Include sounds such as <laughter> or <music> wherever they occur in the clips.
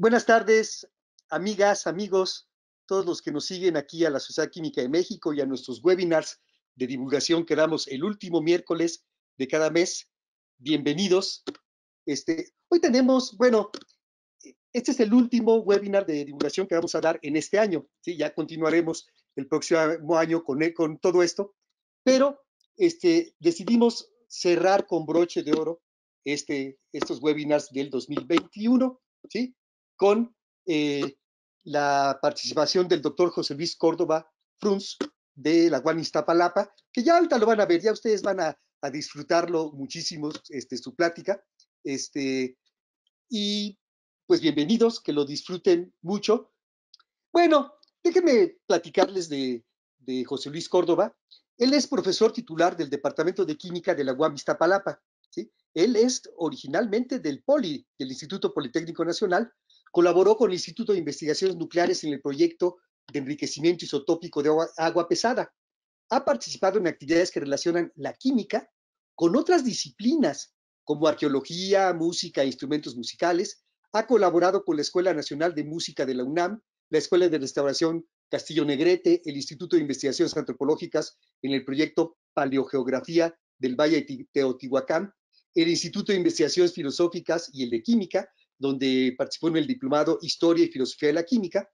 Buenas tardes, amigas, amigos, todos los que nos siguen aquí a la Sociedad Química de México y a nuestros webinars de divulgación que damos el último miércoles de cada mes. Bienvenidos. Este, hoy tenemos, bueno, e, este es el último webinar de divulgación que vamos a dar en este año. ¿sí? Ya continuaremos el próximo año con, e, con todo esto, pero este, decidimos cerrar con broche de oro este, estos webinars del 2021. ¿sí? con eh, la participación del doctor José Luis Córdoba Frunz de la guamistapalapa Iztapalapa, que ya ahorita lo van a ver, ya ustedes van a, disfrutarlo muchísimo, este, su plática. Este, y pues bienvenidos, que lo disfruten mucho. Bueno, déjenme platicarles de, José Luis Córdoba. Él es profesor titular del Departamento de Química de la UAM Iztapalapa. Él es originalmente del POLI, del Instituto Politécnico Nacional, Colaboró con el Instituto de Investigaciones Nucleares en el proyecto de enriquecimiento isotópico de agua, pesada. Ha participado en actividades que relacionan la química con otras disciplinas como arqueología, música e instrumentos musicales. Ha colaborado con la Escuela Nacional de Música de la UNAM, la Escuela de Restauración Castillo Negrete, el Instituto de Investigaciones Antropológicas en el proyecto Paleogeografía del Valle de Teotihuacán, el Instituto de Investigaciones Filosóficas y el de Química, donde participó en el diplomado Historia y Filosofía de la Química.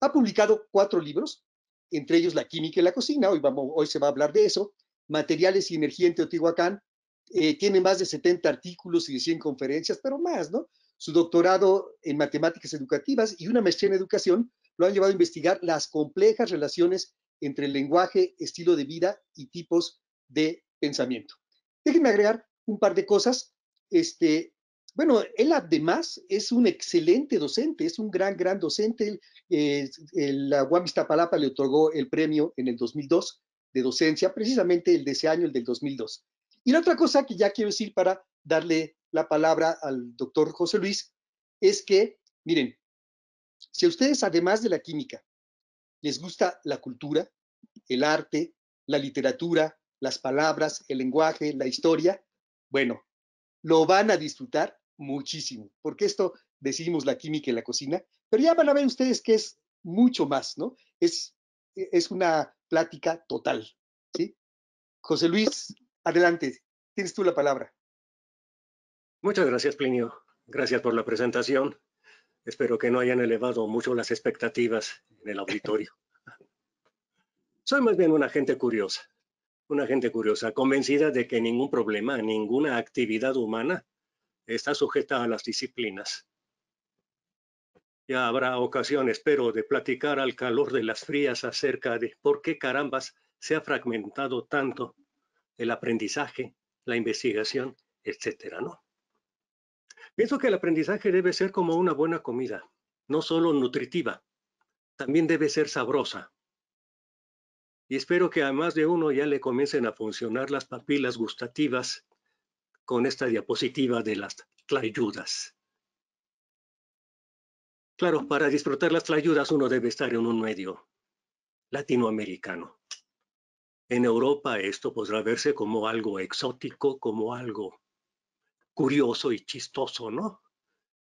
Ha publicado cuatro libros, entre ellos La Química y la Cocina, hoy, vamos, hoy se va a hablar de eso, Materiales y Energía en Teotihuacán, eh, tiene más de 70 artículos y 100 conferencias, pero más, ¿no? Su doctorado en matemáticas educativas y una maestría en educación lo han llevado a investigar las complejas relaciones entre el lenguaje, estilo de vida y tipos de pensamiento. Déjenme agregar un par de cosas. Este, bueno, él además es un excelente docente, es un gran, gran docente. Eh, la UAM le otorgó el premio en el 2002 de docencia, precisamente el de ese año, el del 2002. Y la otra cosa que ya quiero decir para darle la palabra al doctor José Luis es que, miren, si a ustedes, además de la química, les gusta la cultura, el arte, la literatura, las palabras, el lenguaje, la historia, bueno, lo van a disfrutar muchísimo, porque esto decimos la química y la cocina, pero ya van a ver ustedes que es mucho más, ¿no? Es, e, es una plática total, ¿sí? José Luis, adelante, tienes tú la palabra. Muchas gracias, Plinio. Gracias por la presentación. Espero que no hayan elevado mucho las expectativas en el auditorio. <laughs> Soy más bien una gente curiosa, una gente curiosa, convencida de que ningún problema, ninguna actividad humana está sujeta a las disciplinas. Ya habrá ocasión, espero, de platicar al calor de las frías acerca de por qué carambas se ha fragmentado tanto el aprendizaje, la investigación, etcétera, ¿no? Pienso que el aprendizaje debe ser como una buena comida, no solo nutritiva, también debe ser sabrosa. Y espero que más de uno ya le comiencen a funcionar las papilas gustativas con esta diapositiva de las tlayudas. Claro, para disfrutar las tlayudas uno debe estar en un medio latinoamericano. En Europa esto podrá verse como algo exótico, como algo curioso y chistoso, ¿no?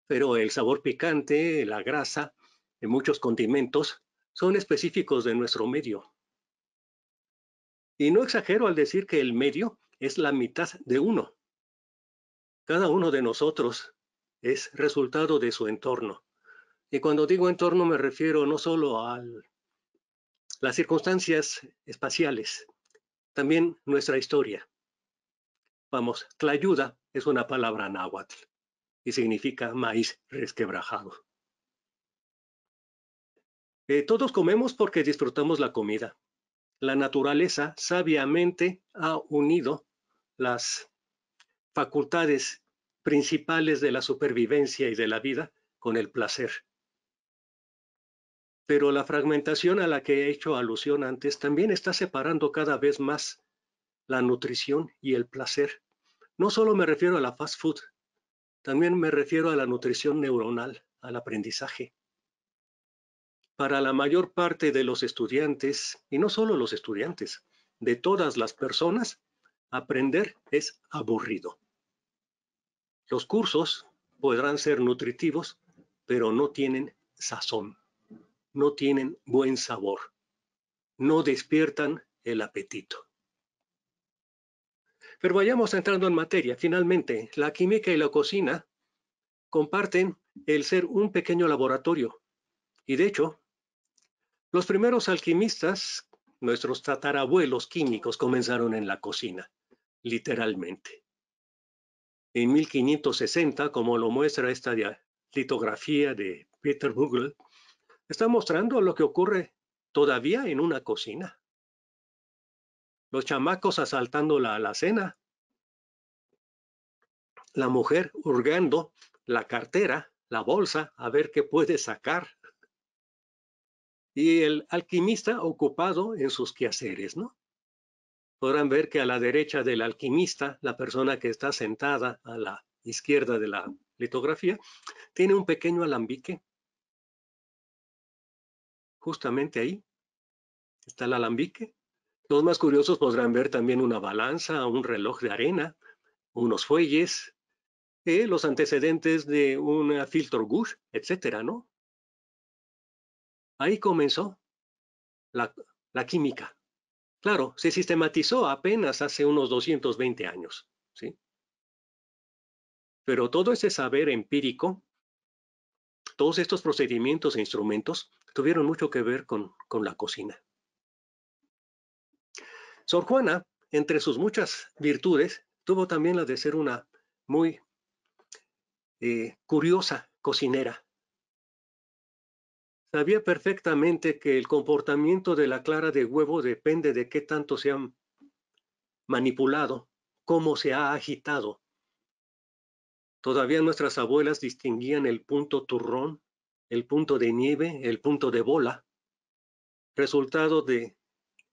Pero el sabor picante, la grasa, en muchos condimentos son específicos de nuestro medio. Y no exagero al decir que el medio es la mitad de uno. Cada uno de nosotros es resultado de su entorno. Y cuando digo entorno me refiero no solo a las circunstancias espaciales, también nuestra historia. Vamos, tlayuda es una palabra náhuatl y significa maíz resquebrajado. Eh, todos comemos porque disfrutamos la comida. La naturaleza sabiamente ha unido las facultades principales de la supervivencia y de la vida con el placer. Pero la fragmentación a la que he hecho alusión antes también está separando cada vez más la nutrición y el placer. No solo me refiero a la fast food, también me refiero a la nutrición neuronal, al aprendizaje. Para la mayor parte de los estudiantes, y no solo los estudiantes, de todas las personas, aprender es aburrido. Los cursos podrán ser nutritivos, pero no tienen sazón, no tienen buen sabor, no despiertan el apetito. Pero vayamos entrando en materia. Finalmente, la química y la cocina comparten el ser un pequeño laboratorio. Y de hecho, los primeros alquimistas, nuestros tatarabuelos químicos, comenzaron en la cocina, literalmente en 1560, como lo muestra esta litografía de Peter Bugle, está mostrando lo que ocurre todavía en una cocina. Los chamacos asaltando la alacena, la mujer hurgando la cartera, la bolsa, a ver qué puede sacar. Y el alquimista ocupado en sus quehaceres, ¿no? podrán ver que a la derecha del alquimista, la persona que está sentada a la izquierda de la litografía, tiene un pequeño alambique. Justamente ahí está el alambique. Los más curiosos podrán ver también una balanza, un reloj de arena, unos fuelles, eh, los antecedentes de un filtro gush, etcétera, ¿no? Ahí comenzó la química. Claro, se sistematizó apenas hace unos 220 años, ¿sí? Pero todo ese saber empírico, todos estos procedimientos e instrumentos tuvieron mucho que ver con, con la cocina. Sor Juana, entre sus muchas virtudes, tuvo también la de ser una muy eh, curiosa cocinera. Sabía perfectamente que el comportamiento de la clara de huevo depende de qué tanto se ha manipulado, cómo se ha agitado. Todavía nuestras abuelas distinguían el punto turrón, el punto de nieve, el punto de bola, resultado de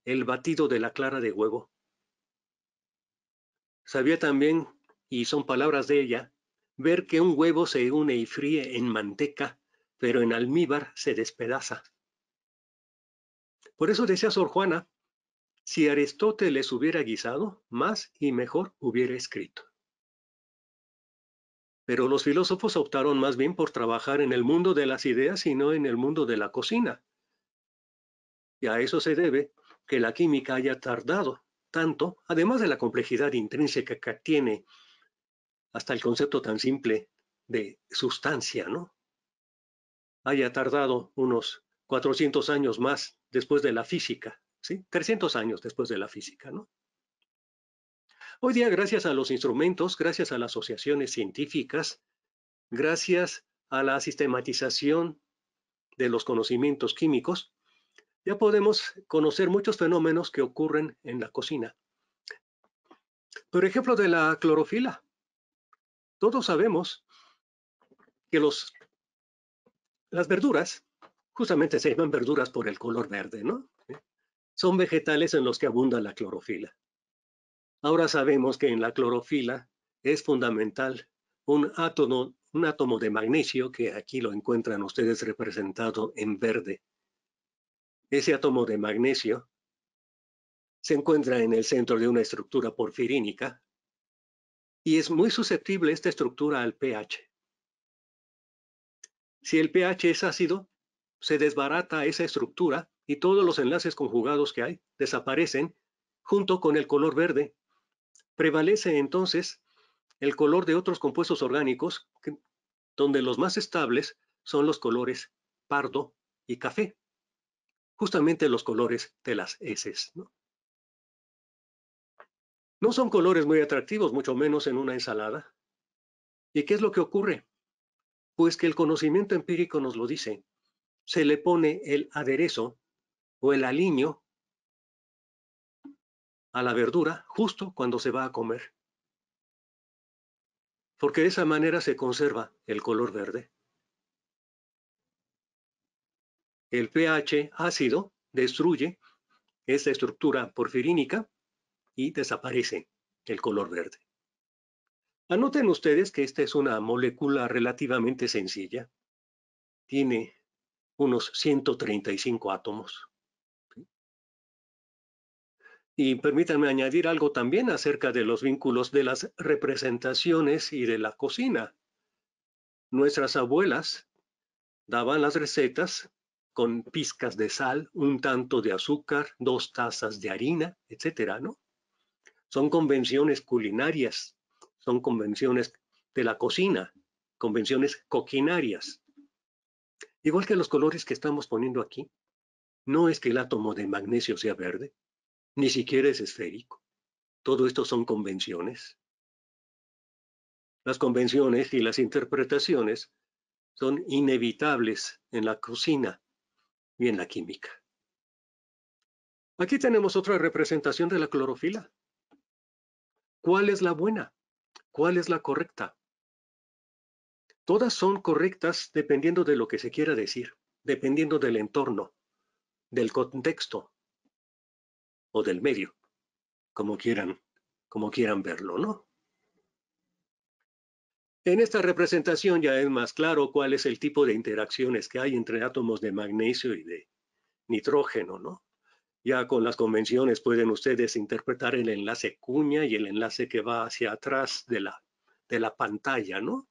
el batido de la clara de huevo. Sabía también, y son palabras de ella, ver que un huevo se une y fríe en manteca pero en almíbar se despedaza. Por eso decía Sor Juana, si Aristóteles hubiera guisado, más y mejor hubiera escrito. Pero los filósofos optaron más bien por trabajar en el mundo de las ideas y no en el mundo de la cocina. Y a eso se debe que la química haya tardado tanto, además de la complejidad intrínseca que tiene hasta el concepto tan simple de sustancia, ¿no? haya tardado unos 400 años más después de la física, 300 años después de la física, Hoy día, gracias a los instrumentos, gracias a las asociaciones científicas, gracias a la sistematización de los conocimientos químicos, ya podemos conocer muchos fenómenos que ocurren en la cocina. Por ejemplo, de la clorofila. Todos sabemos que los las verduras, justamente se llaman verduras por el color verde, ¿no? ¿Eh? Son vegetales en los que abunda la clorofila. Ahora sabemos que en la clorofila es fundamental un átomo, un átomo de magnesio, que aquí lo encuentran ustedes representado en verde. Ese átomo de magnesio se encuentra en el centro de una estructura porfirínica y es muy susceptible esta estructura al pH. Si el pH es ácido, se desbarata esa estructura y todos los enlaces conjugados que hay desaparecen junto con el color verde. Prevalece entonces el color de otros compuestos orgánicos, donde los más estables son los colores pardo y café, justamente los colores de las heces. no son colores muy atractivos, mucho menos en una ensalada. ¿Y qué es lo que ocurre? Pues que el conocimiento empírico nos lo dice. Se le pone el aderezo o el aliño a la verdura justo cuando se va a comer. Porque de esa manera se conserva el color verde. El pH ácido destruye esta estructura porfirínica y desaparece el color verde. Anoten ustedes que esta es una molécula relativamente sencilla. Tiene unos 135 átomos. Y permítanme añadir algo también acerca de los vínculos de las representaciones y de la cocina. Nuestras abuelas daban las recetas con pizcas de sal, un tanto de azúcar, dos tazas de harina, etcétera, ¿no? Son convenciones culinarias son convenciones de la cocina, convenciones coquinarias. Igual que los colores que estamos poniendo aquí, no es que el átomo de magnesio sea verde, ni siquiera es esférico. Todo esto son convenciones. Las convenciones y las interpretaciones son inevitables en la cocina y en la química. Aquí tenemos otra representación de la clorofila. ¿Cuál es la buena? ¿Cuál es la correcta? Todas son correctas dependiendo de lo que se quiera decir, dependiendo del entorno, del contexto o del medio, como quieran, como quieran verlo, ¿no? En esta representación ya es más claro cuál es el tipo de interacciones que hay entre átomos de magnesio y de nitrógeno, ¿no? Ya con las convenciones pueden ustedes interpretar el enlace cuña y el enlace que va hacia atrás de la, de la pantalla, ¿no?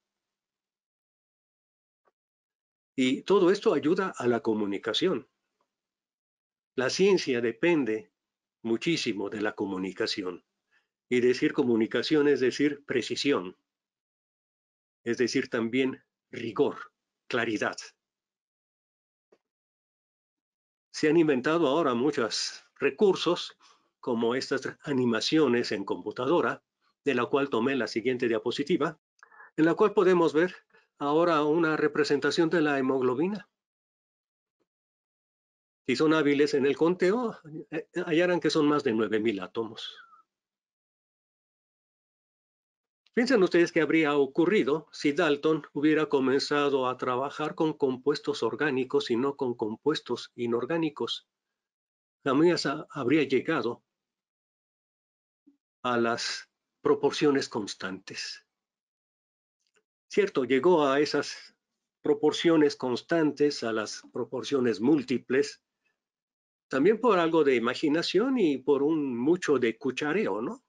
Y todo esto ayuda a la comunicación. La ciencia depende muchísimo de la comunicación. Y decir comunicación es decir precisión, es decir también rigor, claridad se han inventado ahora muchos recursos, como estas animaciones en computadora, de la cual tomé la siguiente diapositiva, en la cual podemos ver ahora una representación de la hemoglobina. Si son hábiles en el conteo, eh, eh, hallarán que son más de 9.000 átomos. Piensen ustedes qué habría ocurrido si Dalton hubiera comenzado a trabajar con compuestos orgánicos y no con compuestos inorgánicos. Jamás habría llegado a las proporciones constantes. Cierto, llegó a esas proporciones constantes, a las proporciones múltiples, también por algo de imaginación y por un mucho de cuchareo, ¿no?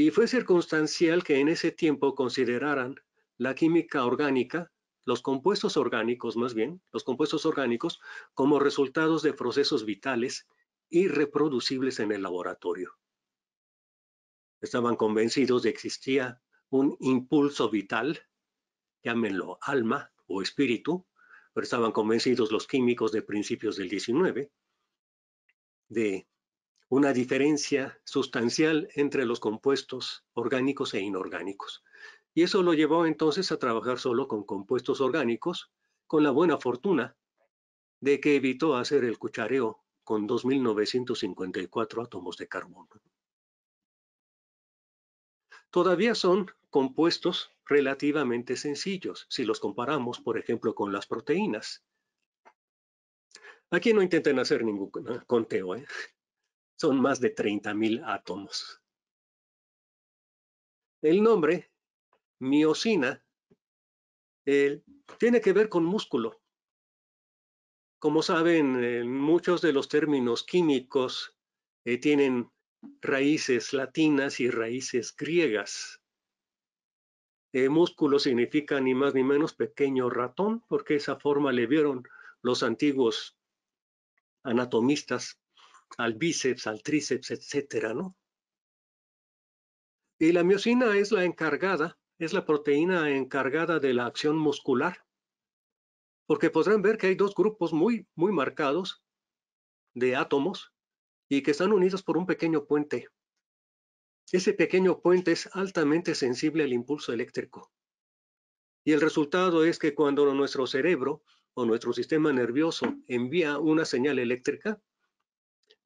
Y fue circunstancial que en ese tiempo consideraran la química orgánica, los compuestos orgánicos más bien, los compuestos orgánicos como resultados de procesos vitales y reproducibles en el laboratorio. Estaban convencidos de que existía un impulso vital, llámenlo alma o espíritu, pero estaban convencidos los químicos de principios del 19, de una diferencia sustancial entre los compuestos orgánicos e inorgánicos. Y eso lo llevó entonces a trabajar solo con compuestos orgánicos, con la buena fortuna de que evitó hacer el cuchareo con 2.954 átomos de carbono. Todavía son compuestos relativamente sencillos si los comparamos, por ejemplo, con las proteínas. Aquí no intenten hacer ningún conteo. ¿eh? son más de 30.000 átomos. El nombre, miocina, tiene que ver con músculo. Como saben, eh, muchos de los términos químicos eh, tienen raíces latinas y raíces griegas. Eh, músculo significa ni más ni menos pequeño ratón, porque esa forma le vieron los antiguos anatomistas al bíceps, al tríceps, etcétera, ¿no? Y la miocina es la encargada, es la proteína encargada de la acción muscular, porque podrán ver que hay dos grupos muy, muy marcados de átomos y que están unidos por un pequeño puente. Ese pequeño puente es altamente sensible al impulso eléctrico. Y el resultado es que cuando nuestro cerebro o nuestro sistema nervioso envía una señal eléctrica,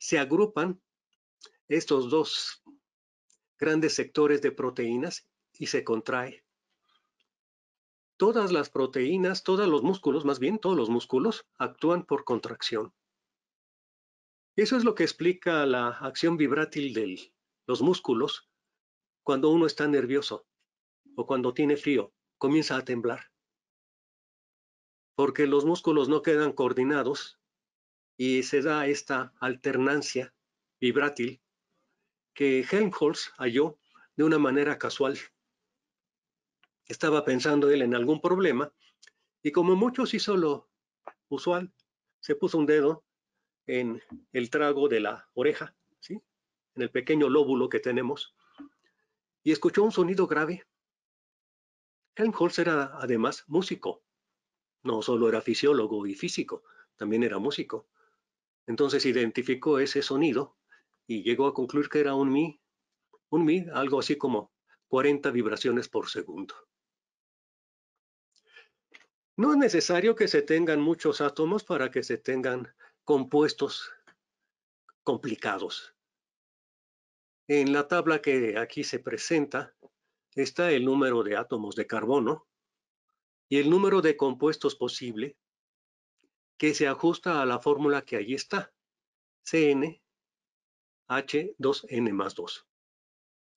se agrupan estos dos grandes sectores de proteínas y se contrae. Todas las proteínas, todos los músculos, más bien todos los músculos, actúan por contracción. Eso es lo que explica la acción vibrátil de los músculos cuando uno está nervioso o cuando tiene frío, comienza a temblar. Porque los músculos no quedan coordinados y se da esta alternancia vibrátil que Helmholtz halló de una manera casual. Estaba pensando él en algún problema y como muchos hizo lo usual, se puso un dedo en el trago de la oreja, ¿sí? en el pequeño lóbulo que tenemos, y escuchó un sonido grave. Helmholtz era además músico, no solo era fisiólogo y físico, también era músico. Entonces identificó ese sonido y llegó a concluir que era un mi, un mi, algo así como 40 vibraciones por segundo. No es necesario que se tengan muchos átomos para que se tengan compuestos complicados. En la tabla que aquí se presenta está el número de átomos de carbono y el número de compuestos posible que se ajusta a la fórmula que allí está, cnh 2 n más 2.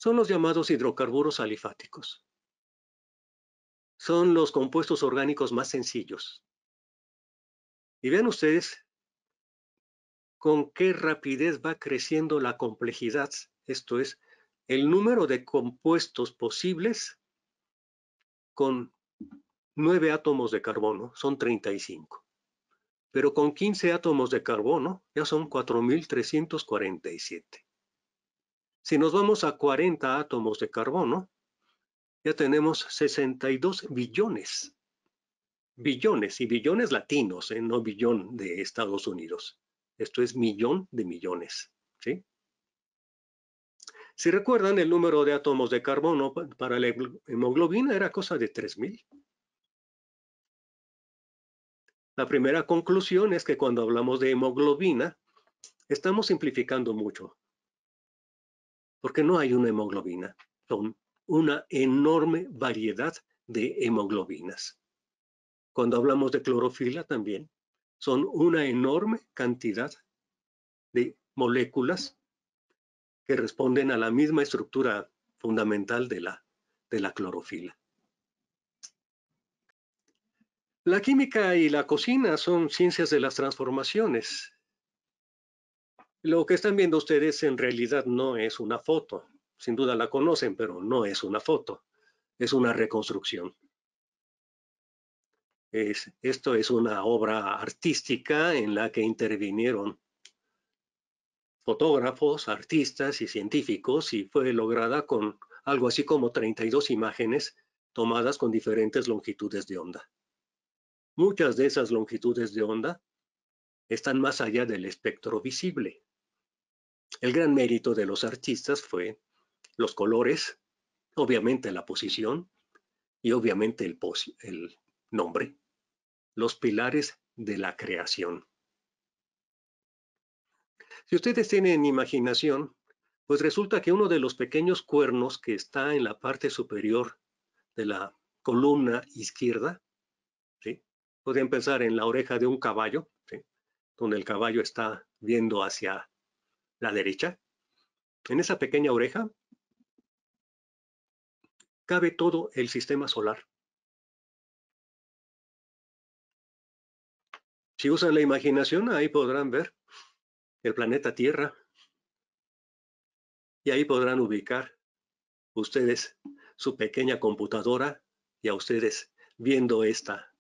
Son los llamados hidrocarburos alifáticos. Son los compuestos orgánicos más sencillos. Y vean ustedes con qué rapidez va creciendo la complejidad, esto es, el número de compuestos posibles con 9 átomos de carbono, son 35 pero con 15 átomos de carbono ya son 4.347. Si nos vamos a 40 átomos de carbono, ya tenemos 62 billones. Billones y billones latinos, eh, no billón de Estados Unidos. Esto es millón de millones. Si recuerdan, el número de átomos de carbono para la hemoglobina era cosa de 3000. La primera conclusión es que cuando hablamos de hemoglobina, estamos simplificando mucho, porque no hay una hemoglobina, son una enorme variedad de hemoglobinas. Cuando hablamos de clorofila también, son una enorme cantidad de moléculas que responden a la misma estructura fundamental de la, de la clorofila. La química y la cocina son ciencias de las transformaciones. Lo que están viendo ustedes en realidad no es una foto. Sin duda la conocen, pero no es una foto. Es una reconstrucción. Es, esto es una obra artística en la que intervinieron fotógrafos, artistas y científicos y fue lograda con algo así como 32 imágenes tomadas con diferentes longitudes de onda. Muchas de esas longitudes de onda están más allá del espectro visible. El gran mérito de los artistas fue los colores, obviamente la posición y obviamente el, el nombre, los pilares de la creación. Si ustedes tienen imaginación, pues resulta que uno de los pequeños cuernos que está en la parte superior de la columna izquierda, ¿sí? podrían pensar en la oreja de un caballo, donde el caballo está viendo hacia la derecha. En esa pequeña oreja cabe todo el sistema solar. Si usan la imaginación, ahí podrán ver el planeta Tierra. Y ahí podrán ubicar ustedes su pequeña computadora y a ustedes viendo esta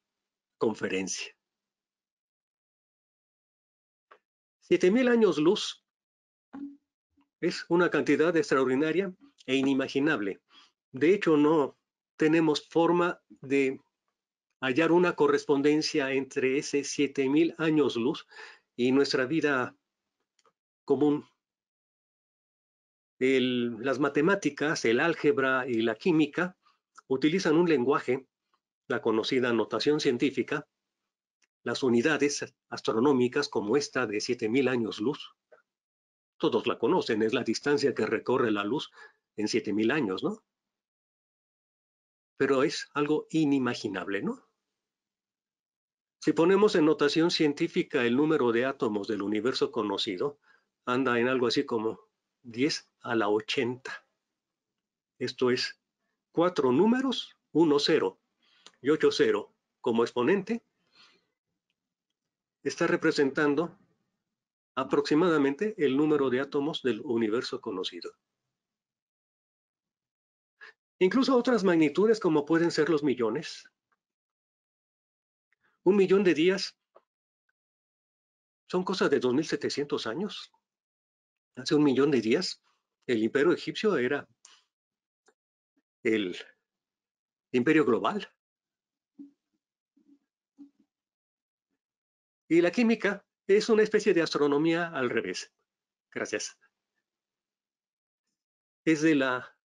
conferencia. mil años luz es una cantidad extraordinaria e inimaginable. De hecho, no tenemos forma de hallar una correspondencia entre ese siete mil años luz y nuestra vida común. las matemáticas, el álgebra y la química utilizan un lenguaje la conocida notación científica, las unidades astronómicas como esta de 7.000 años luz, todos la conocen, es la distancia que recorre la luz en 7.000 años, ¿no? Pero es algo inimaginable, ¿no? Si ponemos en notación científica el número de átomos del universo conocido, anda en algo así como 10 a la 80. Esto es cuatro números, uno cero, y 8.0 como exponente está representando aproximadamente el número de átomos del universo conocido. Incluso otras magnitudes como pueden ser los millones. Un millón de días son cosas de 2.700 años. Hace un millón de días el imperio egipcio era el imperio global, Y la química es una especie de astronomía al revés. Gracias. Es de la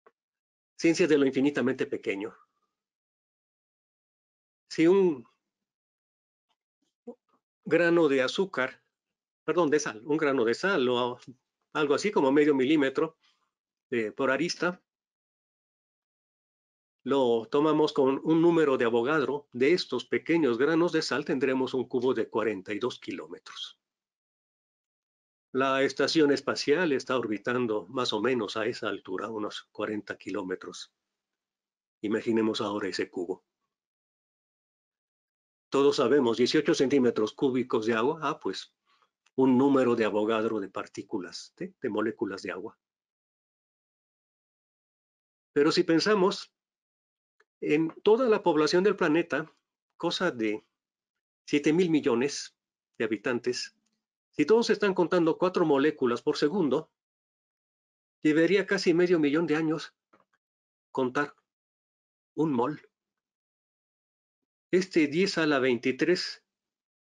ciencia de lo infinitamente pequeño. Si un grano de azúcar, perdón, de sal, un grano de sal o algo así como medio milímetro eh, por arista, lo tomamos con un número de abogado de estos pequeños granos de sal tendremos un cubo de 42 kilómetros. La estación espacial está orbitando más o menos a esa altura, unos 40 kilómetros. Imaginemos ahora ese cubo. Todos sabemos, 18 centímetros cúbicos de agua, ah, pues un número de abogado de partículas, de moléculas de agua. Pero si pensamos en toda la población del planeta, cosa de 7 mil millones de habitantes, si todos están contando cuatro moléculas por segundo, llevaría casi medio millón de años contar un mol. Este 10 a la 23,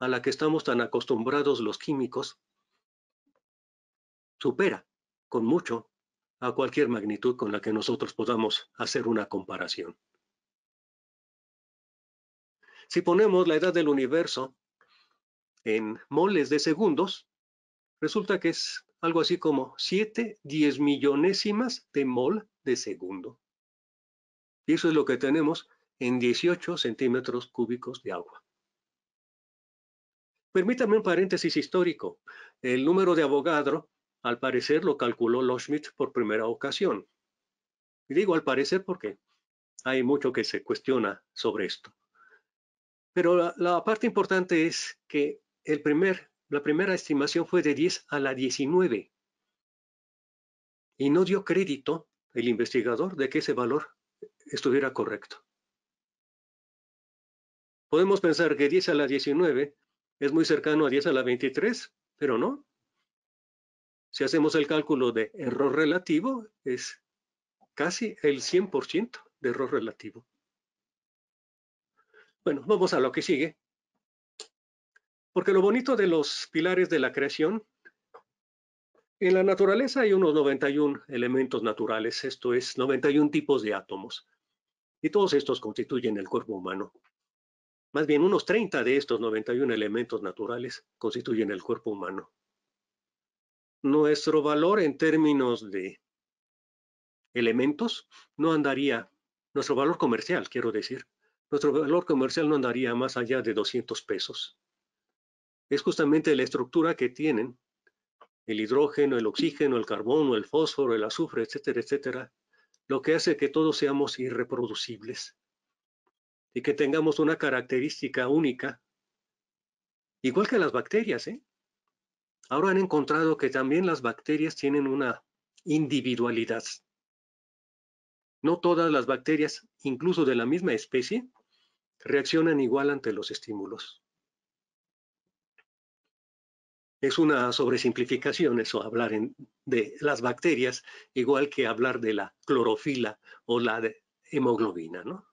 a la que estamos tan acostumbrados los químicos, supera con mucho a cualquier magnitud con la que nosotros podamos hacer una comparación. Si ponemos la edad del universo en moles de segundos, resulta que es algo así como 7 diez millonésimas de mol de segundo. Y eso es lo que tenemos en 18 centímetros cúbicos de agua. Permítame un paréntesis histórico. El número de Avogadro, al parecer, lo calculó Loschmidt por primera ocasión. Y digo al parecer porque hay mucho que se cuestiona sobre esto. Pero la, parte importante es que el primer, la primera estimación fue de 10 a la 19 y no dio crédito el investigador de que ese valor estuviera correcto. Podemos pensar que 10 a la 19 es muy cercano a 10 a la 23, pero no. Si hacemos el cálculo de error relativo, es casi el 100% de error relativo. Bueno, vamos a lo que sigue. Porque lo bonito de los pilares de la creación, en la naturaleza hay unos 91 elementos naturales, esto es 91 tipos de átomos. Y todos estos constituyen el cuerpo humano. Más bien, unos 30 de estos 91 elementos naturales constituyen el cuerpo humano. Nuestro valor en términos de elementos no andaría, nuestro valor comercial, quiero decir, nuestro valor comercial no andaría más allá de 200 pesos. Es justamente la estructura que tienen el hidrógeno, el oxígeno, el carbono, el fósforo, el azufre, etcétera, etcétera, lo que hace que todos seamos irreproducibles y que tengamos una característica única, igual que las bacterias. ¿eh? Ahora han encontrado que también las bacterias tienen una individualidad. No todas las bacterias, incluso de la misma especie, reaccionan igual ante los estímulos. Es una sobresimplificación eso, hablar de las bacterias, igual que hablar de la clorofila o la de hemoglobina, ¿no?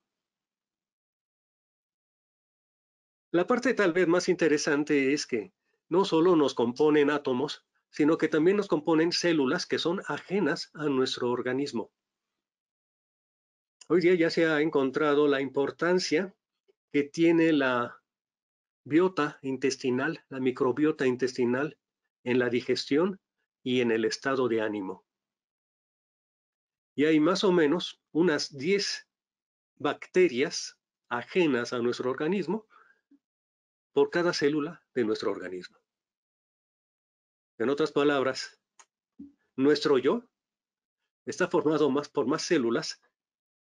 La parte tal vez más interesante es que no solo nos componen átomos, sino que también nos componen células que son ajenas a nuestro organismo. Hoy día ya se ha encontrado la importancia que tiene la biota intestinal, la microbiota intestinal en la digestión y en el estado de ánimo. Y hay más o menos unas 10 bacterias ajenas a nuestro organismo por cada célula de nuestro organismo. En otras palabras, nuestro yo está formado más por más células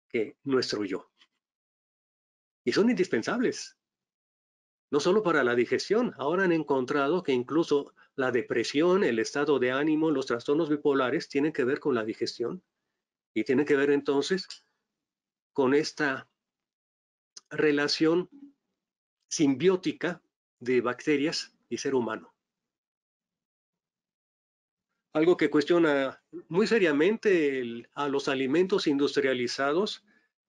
que nuestro yo y son indispensables, no solo para la digestión, ahora han encontrado que incluso la depresión, el estado de ánimo, los trastornos bipolares tienen que ver con la digestión y tienen que ver entonces con esta relación simbiótica de bacterias y ser humano. Algo que cuestiona muy seriamente a los alimentos industrializados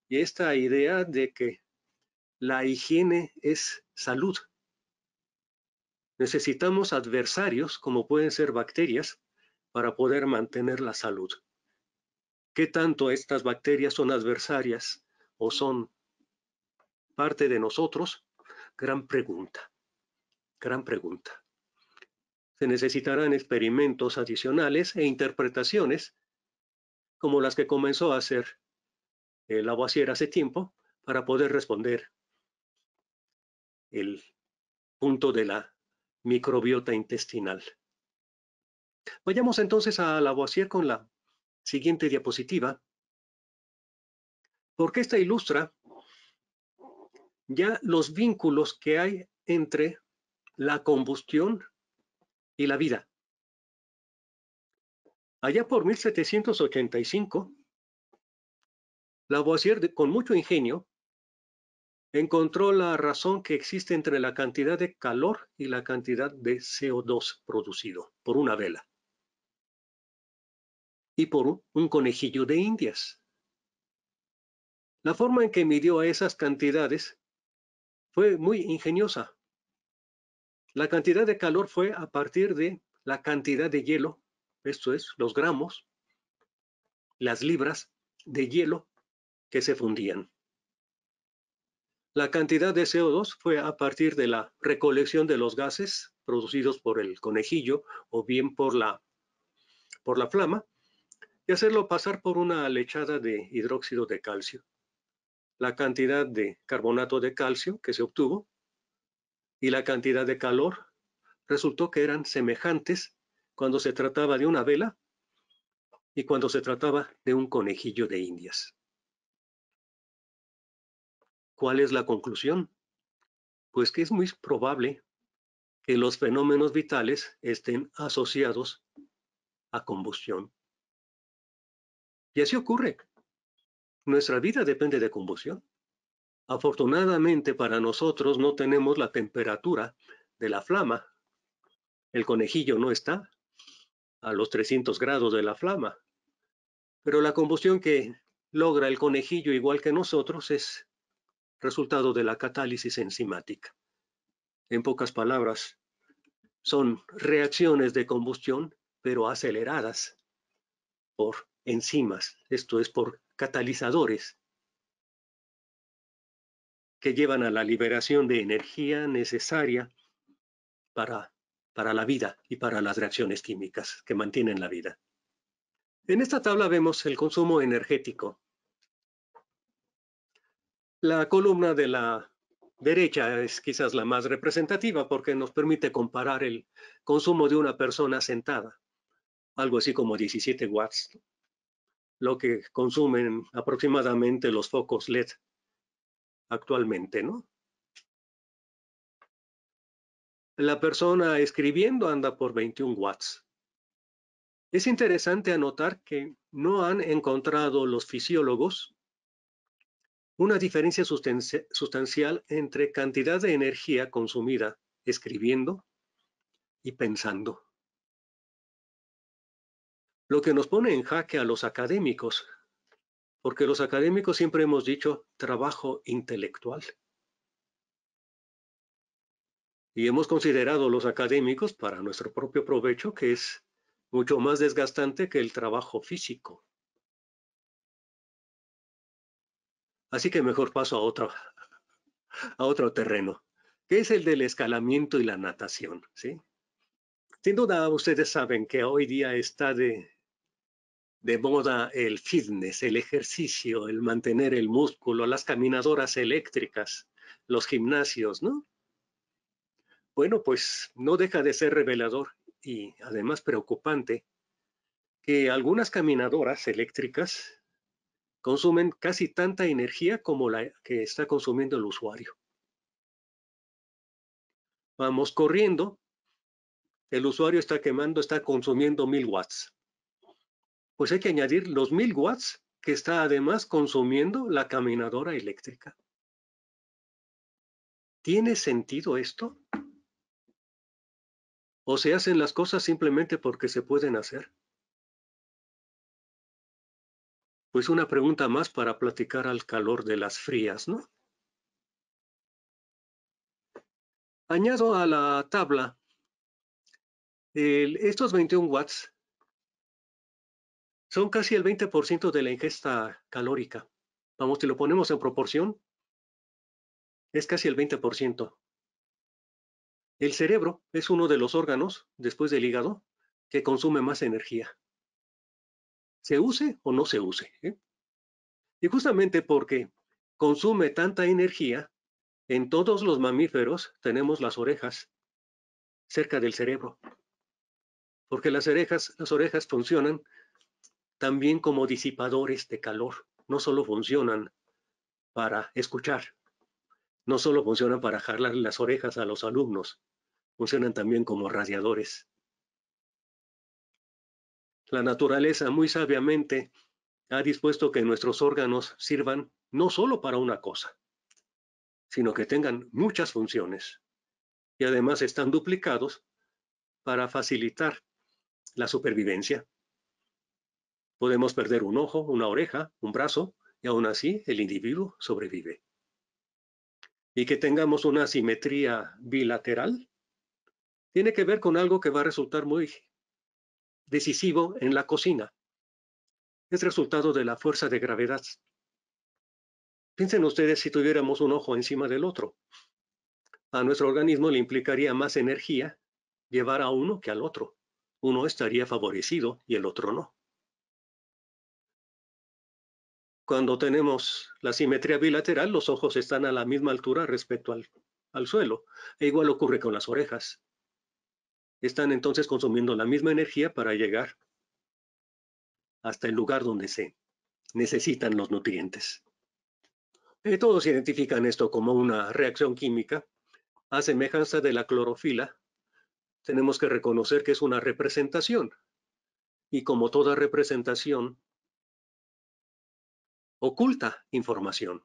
y esta idea de que la higiene es salud. Necesitamos adversarios, como pueden ser bacterias, para poder mantener la salud. ¿Qué tanto estas bacterias son adversarias o son parte de nosotros? Gran pregunta, gran pregunta. Se necesitarán experimentos adicionales e interpretaciones como las que comenzó a hacer el aguacier hace tiempo para poder responder el punto de la microbiota intestinal. Vayamos entonces a Lavoisier con la siguiente diapositiva, porque esta ilustra ya los vínculos que hay entre la combustión y la vida. Allá por 1785, Lavoisier, con mucho ingenio, encontró la razón que existe entre la cantidad de calor y la cantidad de CO2 producido por una vela y por un conejillo de indias. La forma en que midió a esas cantidades fue muy ingeniosa. La cantidad de calor fue a partir de la cantidad de hielo, esto es, los gramos, las libras de hielo que se fundían. La cantidad de CO2 fue a partir de la recolección de los gases producidos por el conejillo o bien por la, por la flama y hacerlo pasar por una lechada de hidróxido de calcio. La cantidad de carbonato de calcio que se obtuvo y la cantidad de calor resultó que eran semejantes cuando se trataba de una vela y cuando se trataba de un conejillo de indias. ¿Cuál es la conclusión? Pues que es muy probable que los fenómenos vitales estén asociados a combustión. Y así ocurre. Nuestra vida depende de combustión. Afortunadamente para nosotros no tenemos la temperatura de la flama. El conejillo no está a los 300 grados de la flama. Pero la combustión que logra el conejillo igual que nosotros es resultado de la catálisis enzimática. En pocas palabras, son reacciones de combustión, pero aceleradas por enzimas, esto es por catalizadores que llevan a la liberación de energía necesaria para, para la vida y para las reacciones químicas que mantienen la vida. En esta tabla vemos el consumo energético la columna de la derecha es quizás la más representativa porque nos permite comparar el consumo de una persona sentada, algo así como 17 watts, lo que consumen aproximadamente los focos LED actualmente, ¿no? La persona escribiendo anda por 21 watts. Es interesante anotar que no han encontrado los fisiólogos una diferencia sustancial entre cantidad de energía consumida escribiendo y pensando. Lo que nos pone en jaque a los académicos, porque los académicos siempre hemos dicho trabajo intelectual. Y hemos considerado los académicos para nuestro propio provecho que es mucho más desgastante que el trabajo físico. Así que mejor paso a otro, a otro terreno, que es el del escalamiento y la natación. ¿sí? Sin duda, ustedes saben que hoy día está de, de moda el fitness, el ejercicio, el mantener el músculo, las caminadoras eléctricas, los gimnasios, ¿no? Bueno, pues no deja de ser revelador y además preocupante que algunas caminadoras eléctricas consumen casi tanta energía como la que está consumiendo el usuario. Vamos corriendo, el usuario está quemando, está consumiendo 1000 watts. Pues hay que añadir los 1000 watts que está además consumiendo la caminadora eléctrica. ¿Tiene sentido esto? ¿O se hacen las cosas simplemente porque se pueden hacer? Es pues una pregunta más para platicar al calor de las frías, ¿no? Añado a la tabla estos 21 watts son casi el 20% de la ingesta calórica. Vamos, si lo ponemos en proporción, es casi el 20%. El cerebro es uno de los órganos, después del hígado, que consume más energía se use o no se use. ¿eh? Y justamente porque consume tanta energía, en todos los mamíferos tenemos las orejas cerca del cerebro, porque las orejas, funcionan también como disipadores de calor, no solo funcionan para escuchar, no solo funcionan para jalar las orejas a los alumnos, funcionan también como radiadores. La naturaleza muy sabiamente ha dispuesto que nuestros órganos sirvan no solo para una cosa, sino que tengan muchas funciones y además están duplicados para facilitar la supervivencia. Podemos perder un ojo, una oreja, un brazo y aún así el individuo sobrevive. Y que tengamos una simetría bilateral tiene que ver con algo que va a resultar muy decisivo en la cocina. Es resultado de la fuerza de gravedad. Piensen ustedes si tuviéramos un ojo encima del otro. A nuestro organismo le implicaría más energía llevar a uno que al otro. Uno estaría favorecido y el otro no. Cuando tenemos la simetría bilateral, los ojos están a la misma altura respecto al, al suelo. E igual ocurre con las orejas. Están entonces consumiendo la misma energía para llegar hasta el lugar donde se necesitan los nutrientes. Eh, todos identifican esto como una reacción química a semejanza de la clorofila. Tenemos que reconocer que es una representación y como toda representación oculta información.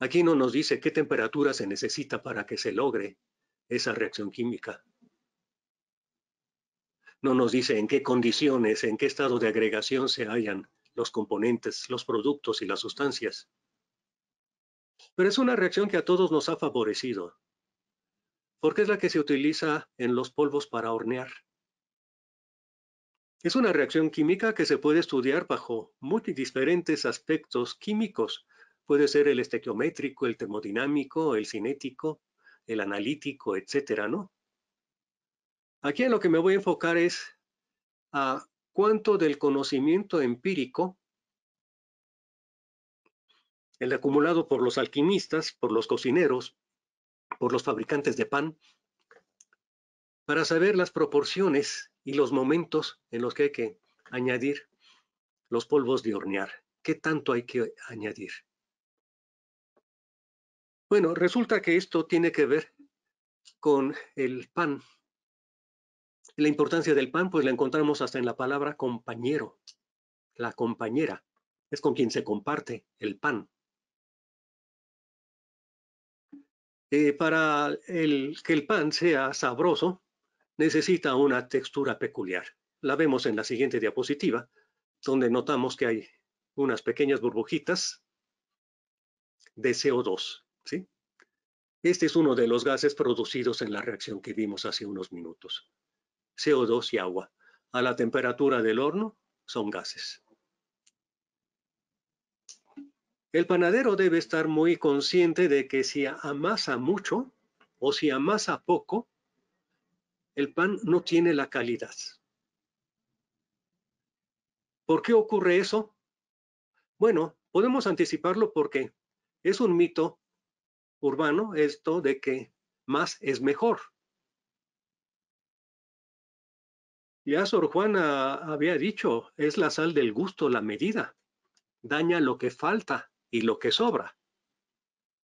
Aquí no nos dice qué temperatura se necesita para que se logre esa reacción química no nos dice en qué condiciones, en qué estado de agregación se hallan los componentes, los productos y las sustancias. Pero es una reacción que a todos nos ha favorecido, porque es la que se utiliza en los polvos para hornear. Es una reacción química que se puede estudiar bajo muy diferentes aspectos químicos. Puede ser el estequiométrico, el termodinámico, el cinético, el analítico, etcétera, ¿no? Aquí en lo que me voy a enfocar es a cuánto del conocimiento empírico, el acumulado por los alquimistas, por los cocineros, por los fabricantes de pan, para saber las proporciones y los momentos en los que hay que añadir los polvos de hornear. ¿Qué tanto hay que añadir? Bueno, resulta que esto tiene que ver con el pan la importancia del pan, pues la encontramos hasta en la palabra compañero. La compañera es con quien se comparte el pan. Eh, para que el pan sea sabroso, necesita una textura peculiar. La vemos en la siguiente diapositiva, donde notamos que hay unas pequeñas burbujitas de CO2. ¿sí? Este es uno de los gases producidos en la reacción que vimos hace unos minutos. CO2 y agua. A la temperatura del horno son gases. El panadero debe estar muy consciente de que si amasa mucho o si amasa poco, el pan no tiene la calidad. ¿Por qué ocurre eso? Bueno, podemos anticiparlo porque es un mito urbano esto de que más es mejor. Ya ah, Sor Juana había dicho, es la sal del gusto, la medida. Daña lo que falta y lo que sobra.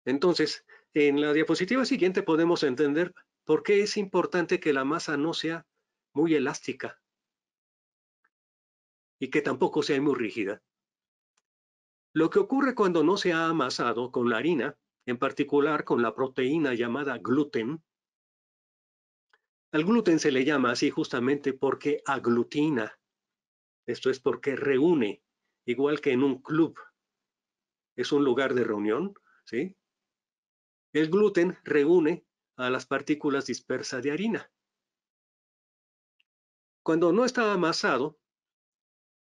Entonces, en la diapositiva siguiente podemos entender por qué es importante que la masa no sea muy elástica y que tampoco sea muy rígida. Lo que ocurre cuando no se ha amasado con la harina, en particular con la proteína llamada gluten, al gluten se le llama así justamente porque aglutina. Esto es porque reúne, igual que en un club. Es un lugar de reunión, ¿sí? El gluten reúne a las partículas dispersas de harina. Cuando no está amasado,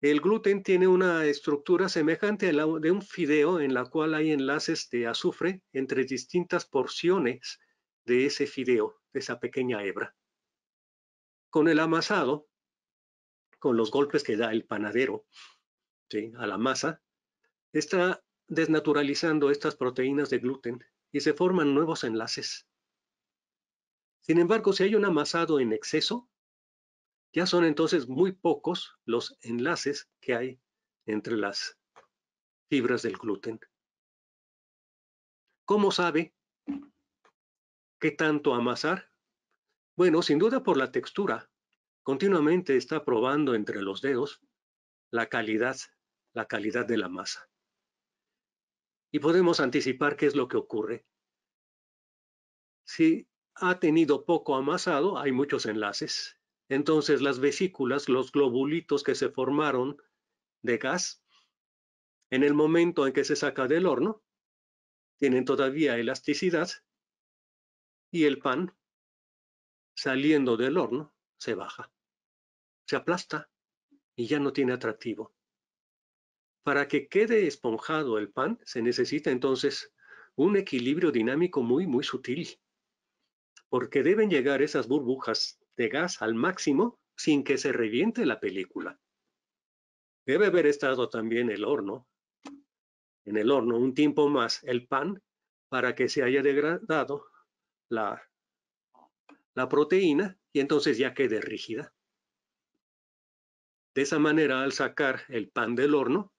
el gluten tiene una estructura semejante a la de un fideo en la cual hay enlaces de azufre entre distintas porciones de ese fideo, de esa pequeña hebra con el amasado, con los golpes que da el panadero a la masa, está desnaturalizando estas proteínas de gluten y se forman nuevos enlaces. Sin embargo, si hay un amasado en exceso, ya son entonces muy pocos los enlaces que hay entre las fibras del gluten. ¿Cómo sabe qué tanto amasar? Bueno, sin duda por la textura. Continuamente está probando entre los dedos la calidad, la calidad de la masa. Y podemos anticipar qué es lo que ocurre. Si ha tenido poco amasado, hay muchos enlaces. Entonces las vesículas, los globulitos que se formaron de gas, en el momento en que se saca del horno, tienen todavía elasticidad y el pan saliendo del horno, se baja, se aplasta y ya no tiene atractivo. Para que quede esponjado el pan, se necesita entonces un equilibrio dinámico muy, muy sutil, porque deben llegar esas burbujas de gas al máximo sin que se reviente la película. Debe haber estado también el horno, en el horno un tiempo más el pan para que se haya degradado la la proteína y entonces ya quede rígida. De esa manera, al sacar el pan del horno,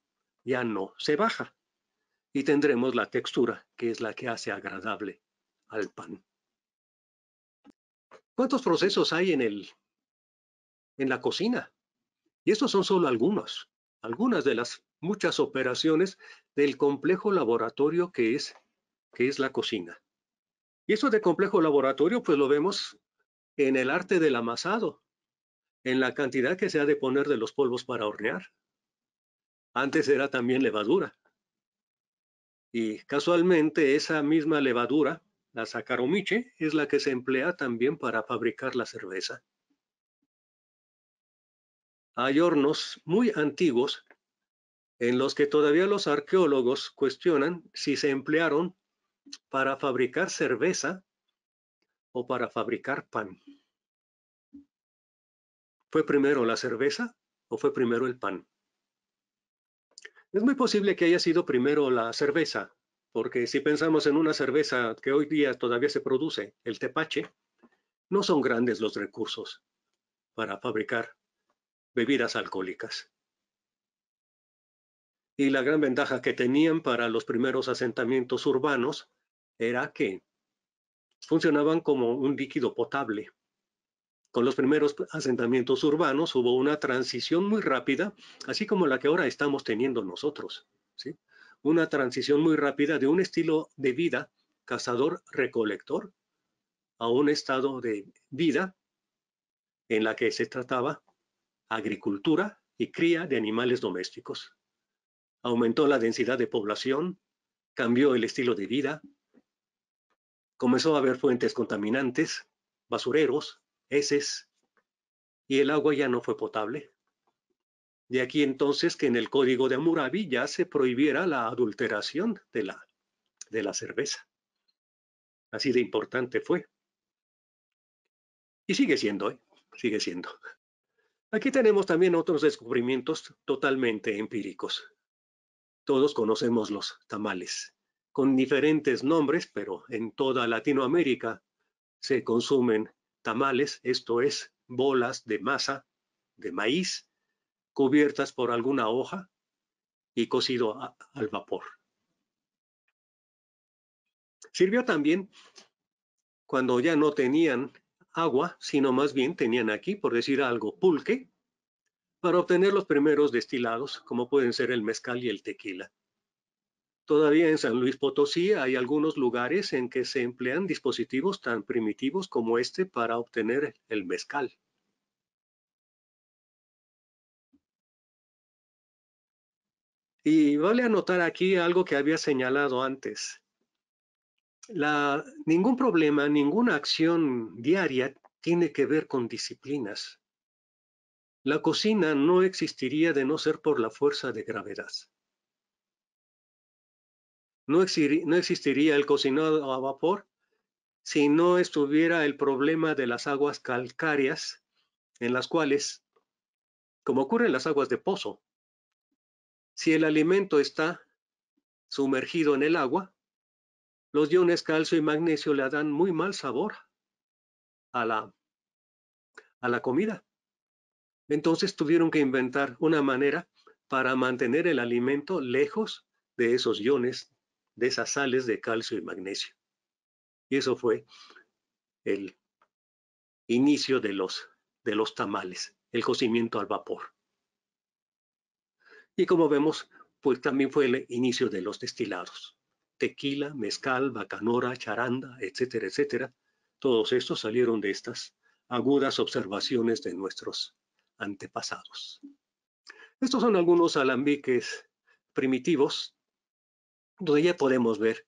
ya no se baja y tendremos la textura que es la que hace agradable al pan. ¿Cuántos procesos hay en, en la cocina? Y estos son solo algunos, algunas de las muchas operaciones del complejo laboratorio que es, que es la cocina. Y eso de complejo laboratorio, pues lo vemos en el arte del amasado, en la cantidad que se ha de poner de los polvos para hornear. Antes era también levadura. Y casualmente esa misma levadura, la sacaromiche, es la que se emplea también para fabricar la cerveza. Hay hornos muy antiguos en los que todavía los arqueólogos cuestionan si se emplearon para fabricar cerveza o para fabricar pan. ¿Fue primero la cerveza o fue primero el pan? Es muy posible que haya sido primero la cerveza, porque si pensamos en una cerveza que hoy día todavía se produce, el tepache, no son grandes los recursos para fabricar bebidas alcohólicas. Y la gran ventaja que tenían para los primeros asentamientos urbanos era que funcionaban como un líquido potable. Con los primeros asentamientos urbanos hubo una transición muy rápida, así como la que ahora estamos teniendo nosotros. ¿sí? Una transición muy rápida de un estilo de vida cazador-recolector a un estado de vida en la que se trataba agricultura y cría de animales domésticos. Aumentó la densidad de población, cambió el estilo de vida, comenzó a haber fuentes contaminantes, basureros, heces, y el agua ya no fue potable. De aquí entonces que en el código de Hammurabi ya se prohibiera la adulteración de la, de la cerveza. Así de importante fue. Y sigue siendo, ¿eh? sigue siendo. Aquí tenemos también otros descubrimientos totalmente empíricos. Todos conocemos los tamales con diferentes nombres, pero en toda Latinoamérica se consumen tamales, esto es, bolas de masa de maíz cubiertas por alguna hoja y cocido al vapor. Sirvió también cuando ya no tenían agua, sino más bien tenían aquí, por decir algo, pulque, para obtener los primeros destilados, como pueden ser el mezcal y el tequila. Todavía en San Luis Potosí hay algunos lugares en que se emplean dispositivos tan primitivos como este para obtener el mezcal. Y vale anotar aquí algo que había señalado antes. ningún problema, ninguna acción diaria tiene que ver con disciplinas. La cocina no existiría de no ser por la fuerza de gravedad no, existiría, el cocinado a vapor si no estuviera el problema de las aguas calcáreas en las cuales, como ocurre en las aguas de pozo, si el alimento está sumergido en el agua, los iones calcio y magnesio le dan muy mal sabor a la, a la comida. Entonces tuvieron que inventar una manera para mantener el alimento lejos de esos iones de esas sales de calcio y magnesio. Y eso fue el inicio de los, de los tamales, el cocimiento al vapor. Y como vemos, pues también fue el inicio de los destilados. Tequila, mezcal, bacanora, charanda, etcétera, etcétera. Todos estos salieron de estas agudas observaciones de nuestros antepasados. Estos son algunos alambiques primitivos donde ya podemos ver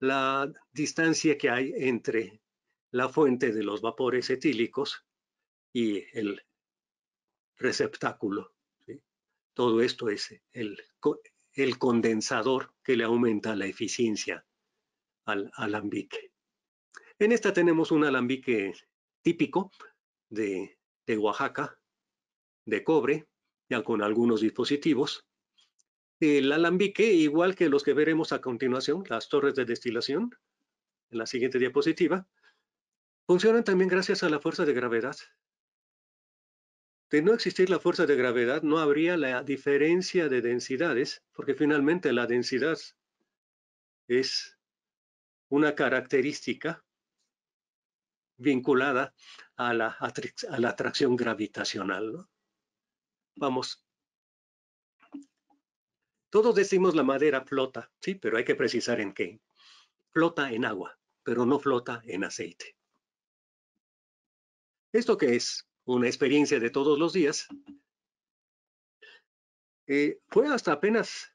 la distancia que hay entre la fuente de los vapores etílicos y el receptáculo. Todo esto es el, condensador que le aumenta la eficiencia al alambique. En esta tenemos un alambique típico de Oaxaca, de cobre, ya con algunos dispositivos, el alambique, igual que los que veremos a continuación, las torres de destilación, en la siguiente diapositiva, funcionan también gracias a la fuerza de gravedad. De no existir la fuerza de gravedad, no habría la diferencia de densidades, porque finalmente la densidad es una característica vinculada a la, atracción gravitacional. Vamos todos decimos la madera flota, sí, pero hay que precisar en qué. Flota en agua, pero no flota en aceite. Esto que es una experiencia de todos los días, eh, fue hasta apenas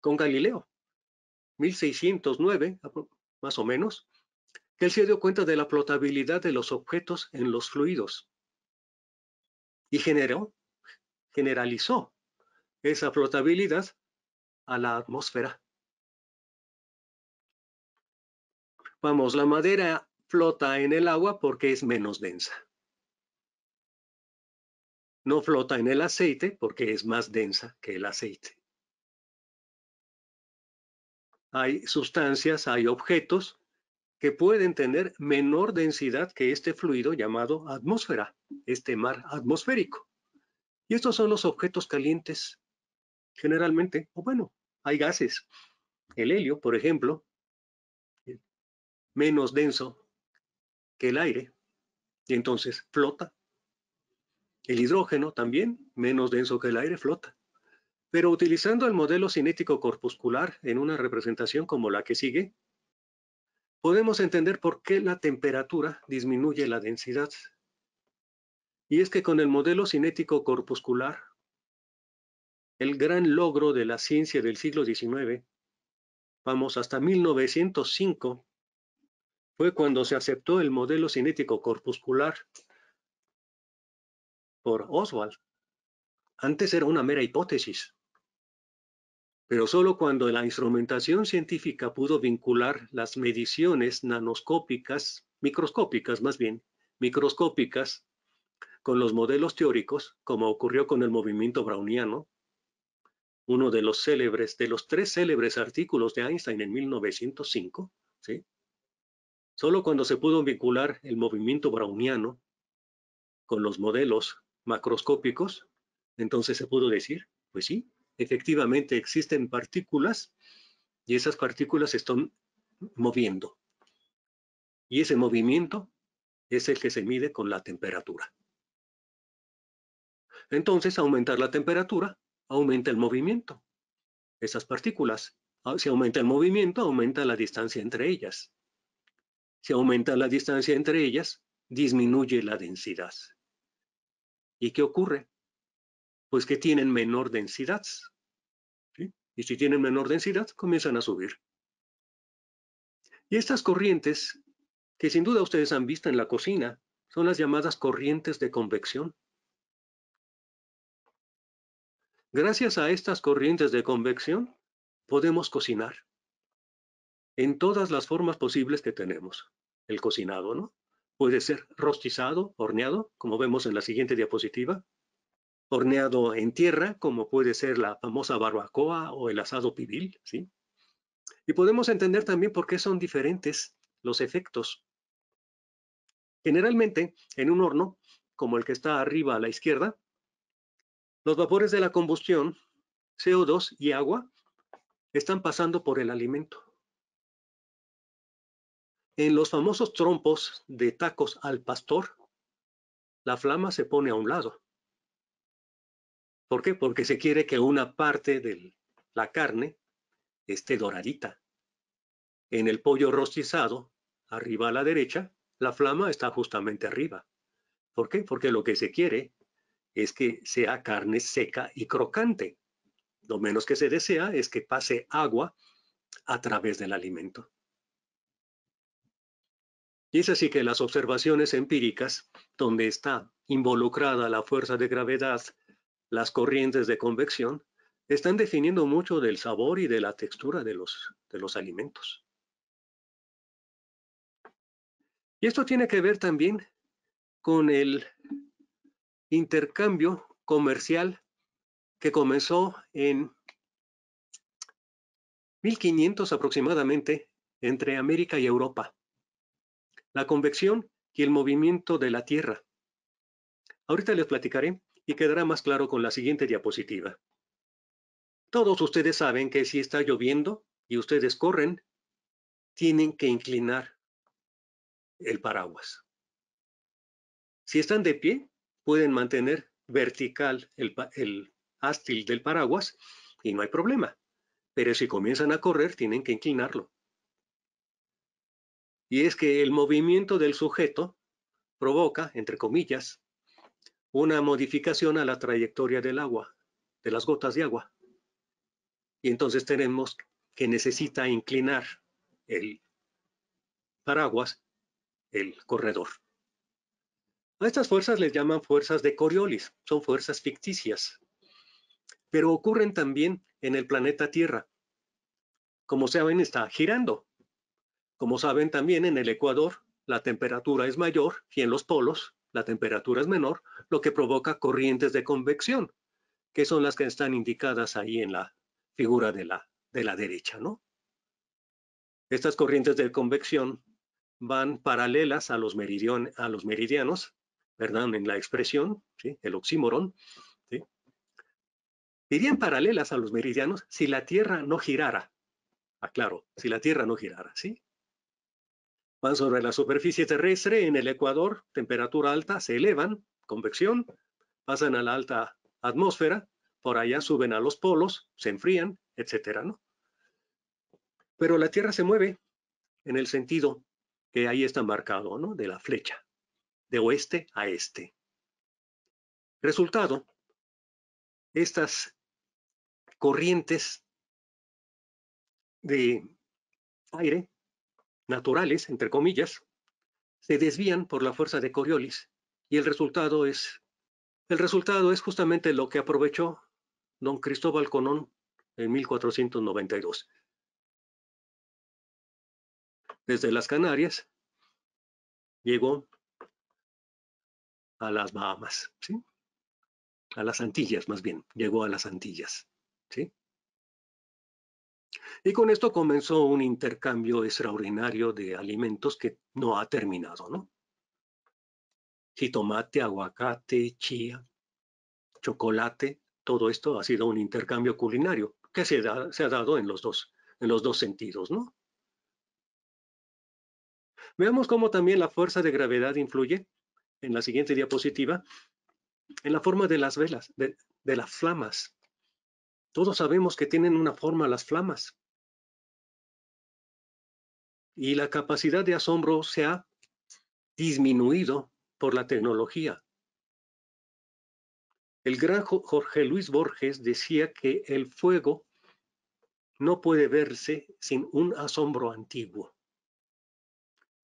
con Galileo, 1609 más o menos, que él se dio cuenta de la flotabilidad de los objetos en los fluidos y generó, generalizó esa flotabilidad a la atmósfera. Vamos, la madera flota en el agua porque es menos densa. No flota en el aceite porque es más densa que el aceite. Hay sustancias, hay objetos que pueden tener menor densidad que este fluido llamado atmósfera, este mar atmosférico. Y estos son los objetos calientes generalmente, o bueno, hay gases. El helio, por ejemplo, menos denso que el aire, y entonces flota. El hidrógeno también, menos denso que el aire, flota. Pero utilizando el modelo cinético corpuscular en una representación como la que sigue, podemos entender por qué la temperatura disminuye la densidad. Y es que con el modelo cinético corpuscular el gran logro de la ciencia del siglo XIX, vamos hasta 1905, fue cuando se aceptó el modelo cinético corpuscular por Oswald. Antes era una mera hipótesis, pero solo cuando la instrumentación científica pudo vincular las mediciones nanoscópicas, microscópicas más bien, microscópicas, con los modelos teóricos, como ocurrió con el movimiento browniano, uno de los célebres, de los tres célebres artículos de Einstein en 1905, ¿sí? Solo cuando se pudo vincular el movimiento browniano con los modelos macroscópicos, entonces se pudo decir, pues sí, efectivamente existen partículas y esas partículas están moviendo. Y ese movimiento es el que se mide con la temperatura. Entonces, aumentar la temperatura aumenta el movimiento. Esas partículas, ah, si aumenta el movimiento, aumenta la distancia entre ellas. Si aumenta la distancia entre ellas, disminuye la densidad. ¿Y qué ocurre? Pues que tienen menor densidad. Y si tienen menor densidad, comienzan a subir. Y estas corrientes, que sin duda ustedes han visto en la cocina, son las llamadas corrientes de convección. Gracias a estas corrientes de convección, podemos cocinar en todas las formas posibles que tenemos. El cocinado, ¿no? Puede ser rostizado, horneado, como vemos en la siguiente diapositiva, horneado en tierra, como puede ser la famosa barbacoa o el asado pibil, ¿sí? Y podemos entender también por qué son diferentes los efectos. Generalmente, en un horno, como el que está arriba a la izquierda, los vapores de la combustión, CO2 y agua, están pasando por el alimento. En los famosos trompos de tacos al pastor, la flama se pone a un lado. ¿Por qué? Porque se quiere que una parte de la carne esté doradita. En el pollo rostizado, arriba a la derecha, la flama está justamente arriba. ¿Por qué? Porque lo que se quiere es que sea carne seca y crocante. Lo menos que se desea es que pase agua a través del alimento. Y es así que las observaciones empíricas, donde está involucrada la fuerza de gravedad, las corrientes de convección, están definiendo mucho del sabor y de la textura de los, de los alimentos. Y esto tiene que ver también con el intercambio comercial que comenzó en 1500 aproximadamente entre América y Europa. La convección y el movimiento de la Tierra. Ahorita les platicaré y quedará más claro con la siguiente diapositiva. Todos ustedes saben que si está lloviendo y ustedes corren, tienen que inclinar el paraguas. Si están de pie, pueden mantener vertical el, ástil del paraguas y no hay problema. Pero si comienzan a correr, tienen que inclinarlo. Y es que el movimiento del sujeto provoca, entre comillas, una modificación a la trayectoria del agua, de las gotas de agua. Y entonces tenemos que necesita inclinar el paraguas, el corredor. A estas fuerzas les llaman fuerzas de Coriolis, son fuerzas ficticias, pero ocurren también en el planeta Tierra. Como saben, está girando. Como saben, también en el Ecuador la temperatura es mayor y en los polos la temperatura es menor, lo que provoca corrientes de convección, que son las que están indicadas ahí en la figura de la, de la derecha, ¿no? Estas corrientes de convección van paralelas a los, a los meridianos ¿verdad? En la expresión, el oxímoron, ¿sí? irían paralelas a los meridianos si la Tierra no girara. Aclaro, si la Tierra no girara, ¿sí? Van sobre la superficie terrestre en el ecuador, temperatura alta, se elevan, convección, pasan a la alta atmósfera, por allá suben a los polos, se enfrían, etcétera, ¿no? Pero la Tierra se mueve en el sentido que ahí está marcado, ¿no? De la flecha de oeste a este. Resultado, estas corrientes de aire naturales, entre comillas, se desvían por la fuerza de Coriolis y el resultado es el resultado es justamente lo que aprovechó don Cristóbal Conón en 1492. Desde las Canarias llegó a las Bahamas, ¿sí? A las Antillas, más bien, llegó a las Antillas, ¿sí? Y con esto comenzó un intercambio extraordinario de alimentos que no ha terminado, ¿no? Jitomate, aguacate, chía, chocolate, todo esto ha sido un intercambio culinario que se, ha dado en los dos, en los dos sentidos, ¿no? Veamos cómo también la fuerza de gravedad influye en la siguiente diapositiva, en la forma de las velas, de, las flamas. Todos sabemos que tienen una forma las flamas. Y la capacidad de asombro se ha disminuido por la tecnología. El gran Jorge Luis Borges decía que el fuego no puede verse sin un asombro antiguo.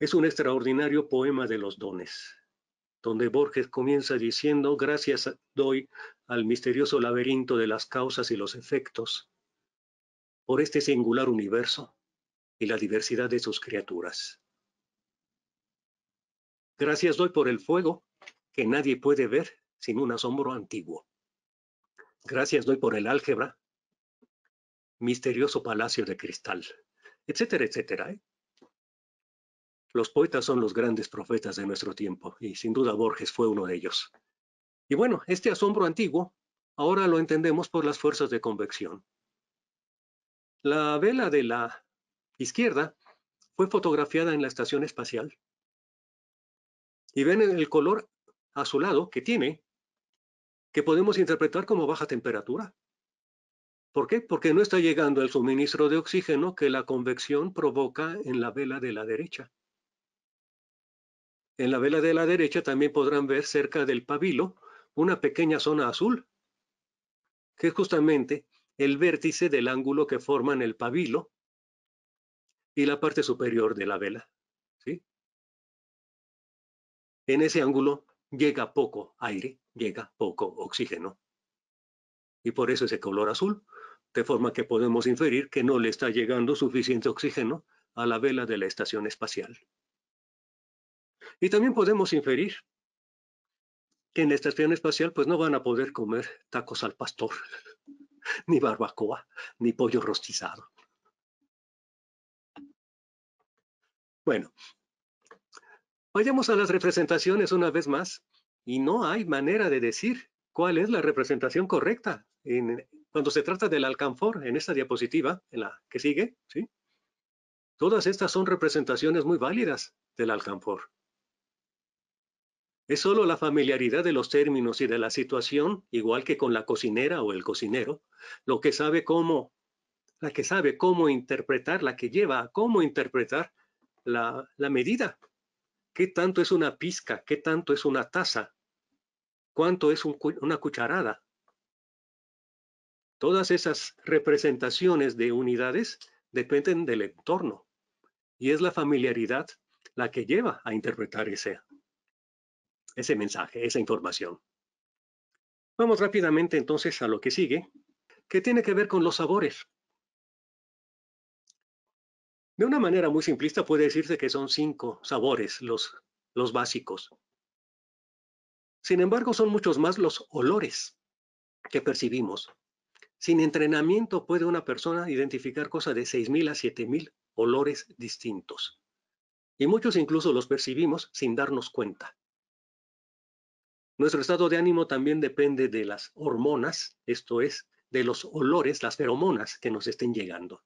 Es un extraordinario poema de los dones donde Borges comienza diciendo, gracias doy al misterioso laberinto de las causas y los efectos, por este singular universo y la diversidad de sus criaturas. Gracias doy por el fuego que nadie puede ver sin un asombro antiguo. Gracias doy por el álgebra, misterioso palacio de cristal, etcétera, etcétera. ¿eh? Los poetas son los grandes profetas de nuestro tiempo y sin duda Borges fue uno de ellos. Y bueno, este asombro antiguo ahora lo entendemos por las fuerzas de convección. La vela de la izquierda fue fotografiada en la estación espacial. Y ven el color azulado que tiene, que podemos interpretar como baja temperatura. ¿Por qué? Porque no está llegando el suministro de oxígeno que la convección provoca en la vela de la derecha. En la vela de la derecha también podrán ver cerca del pabilo una pequeña zona azul, que es justamente el vértice del ángulo que forman el pabilo y la parte superior de la vela. ¿sí? En ese ángulo llega poco aire, llega poco oxígeno. Y por eso ese color azul, de forma que podemos inferir que no le está llegando suficiente oxígeno a la vela de la estación espacial. Y también podemos inferir que en la estación espacial pues no van a poder comer tacos al pastor, <laughs> ni barbacoa, ni pollo rostizado. Bueno, vayamos a las representaciones una vez más y no hay manera de decir cuál es la representación correcta cuando se trata del alcanfor en esta diapositiva, en la que sigue, ¿sí? Todas estas son representaciones muy válidas del alcanfor. Es solo la familiaridad de los términos y de la situación, igual que con la cocinera o el cocinero, lo que sabe cómo, la que sabe cómo interpretar, la que lleva a cómo interpretar la, medida. ¿Qué tanto es una pizca? ¿Qué tanto es una taza? ¿Cuánto es una cucharada? Todas esas representaciones de unidades dependen del entorno y es la familiaridad la que lleva a interpretar ese ese mensaje, esa información. Vamos rápidamente entonces a lo que sigue, que tiene que ver con los sabores. De una manera muy simplista puede decirse que son cinco sabores los, los básicos. Sin embargo, son muchos más los olores que percibimos. Sin entrenamiento puede una persona identificar cosas de 6.000 a 7.000 olores distintos. Y muchos incluso los percibimos sin darnos cuenta. Nuestro estado de ánimo también depende de las hormonas, esto es, de los olores, las feromonas que nos estén llegando.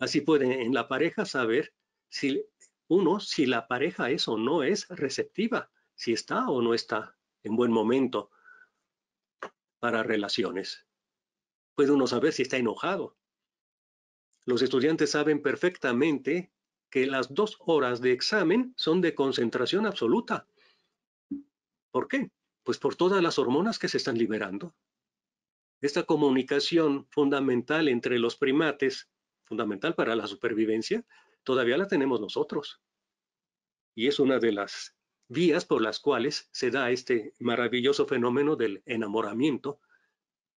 Así puede en la pareja saber si uno, si la pareja es o no es receptiva, si está o no está en buen momento para relaciones. Puede uno saber si está enojado. Los estudiantes saben perfectamente que las dos horas de examen son de concentración absoluta ¿Por qué? Pues por todas las hormonas que se están liberando. Esta comunicación fundamental entre los primates, fundamental para la supervivencia, todavía la tenemos nosotros. Y es una de las vías por las cuales se da este maravilloso fenómeno del enamoramiento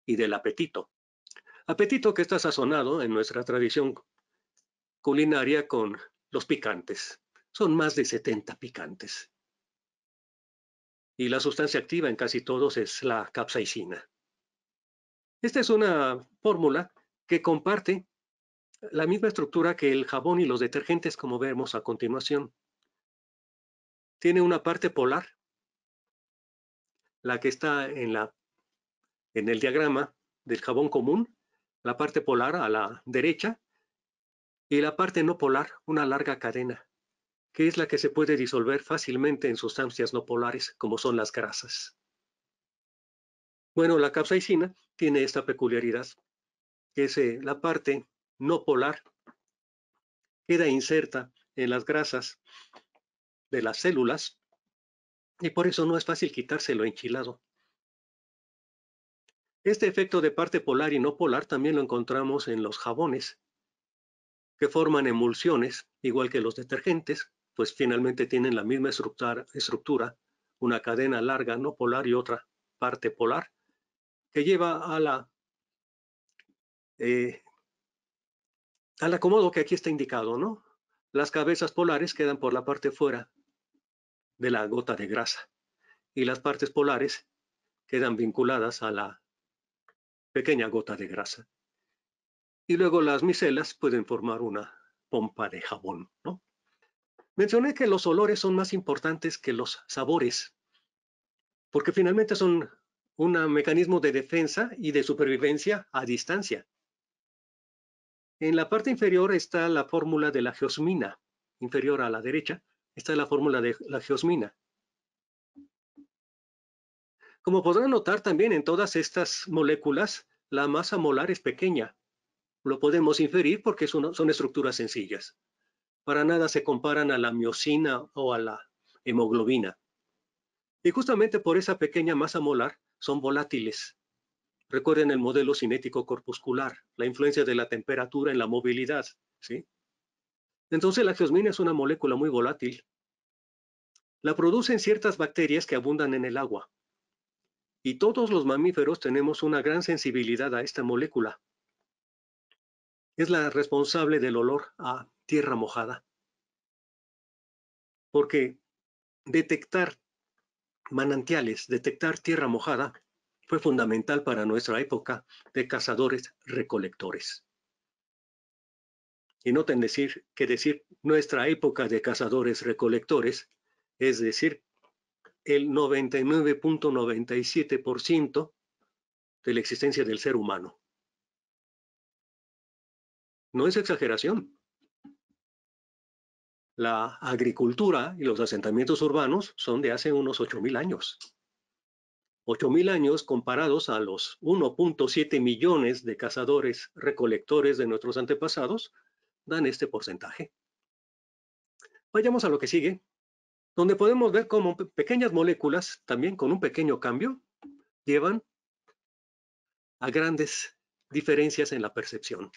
y del apetito. Apetito que está sazonado en nuestra tradición culinaria con los picantes. Son más de 70 picantes y la sustancia activa en casi todos es la capsaicina. Esta es una fórmula que comparte la misma estructura que el jabón y los detergentes como vemos a continuación. Tiene una parte polar, la que está en, la, en el diagrama del jabón común, la parte polar a la derecha y la parte no polar, una larga cadena que es la que se puede disolver fácilmente en sustancias no polares, como son las grasas. Bueno, la capsaicina tiene esta peculiaridad, que es eh, la parte no polar queda inserta en las grasas de las células y por eso no es fácil quitárselo enchilado. Este efecto de parte polar y no polar también lo encontramos en los jabones, que forman emulsiones, igual que los detergentes, pues finalmente tienen la misma estructura, una cadena larga no polar y otra parte polar, que lleva a la, eh, al acomodo que aquí está indicado, ¿no? Las cabezas polares quedan por la parte fuera de la gota de grasa y las partes polares quedan vinculadas a la pequeña gota de grasa. Y luego las micelas pueden formar una pompa de jabón, ¿no? Mencioné que los olores son más importantes que los sabores, porque finalmente son un mecanismo de defensa y de supervivencia a distancia. En la parte inferior está la fórmula de la geosmina, inferior a la derecha, está la fórmula de la geosmina. Como podrán notar también en todas estas moléculas, la masa molar es pequeña. Lo podemos inferir porque son, estructuras sencillas para nada se comparan a la miocina o a la hemoglobina. Y justamente por esa pequeña masa molar son volátiles. Recuerden el modelo cinético corpuscular, la influencia de la temperatura en la movilidad. ¿sí? Entonces la geosmina es una molécula muy volátil. La producen ciertas bacterias que abundan en el agua. Y todos los mamíferos tenemos una gran sensibilidad a esta molécula. Es la responsable del olor a tierra mojada. Porque detectar manantiales, detectar tierra mojada, fue fundamental para nuestra época de cazadores-recolectores. Y noten decir que decir nuestra época de cazadores-recolectores, es decir, el 99.97% de la existencia del ser humano. No es exageración. La agricultura y los asentamientos urbanos son de hace unos 8.000 años. 8.000 años comparados a los 1.7 millones de cazadores recolectores de nuestros antepasados dan este porcentaje. Vayamos a lo que sigue, donde podemos ver cómo pequeñas moléculas, también con un pequeño cambio, llevan a grandes diferencias en la percepción.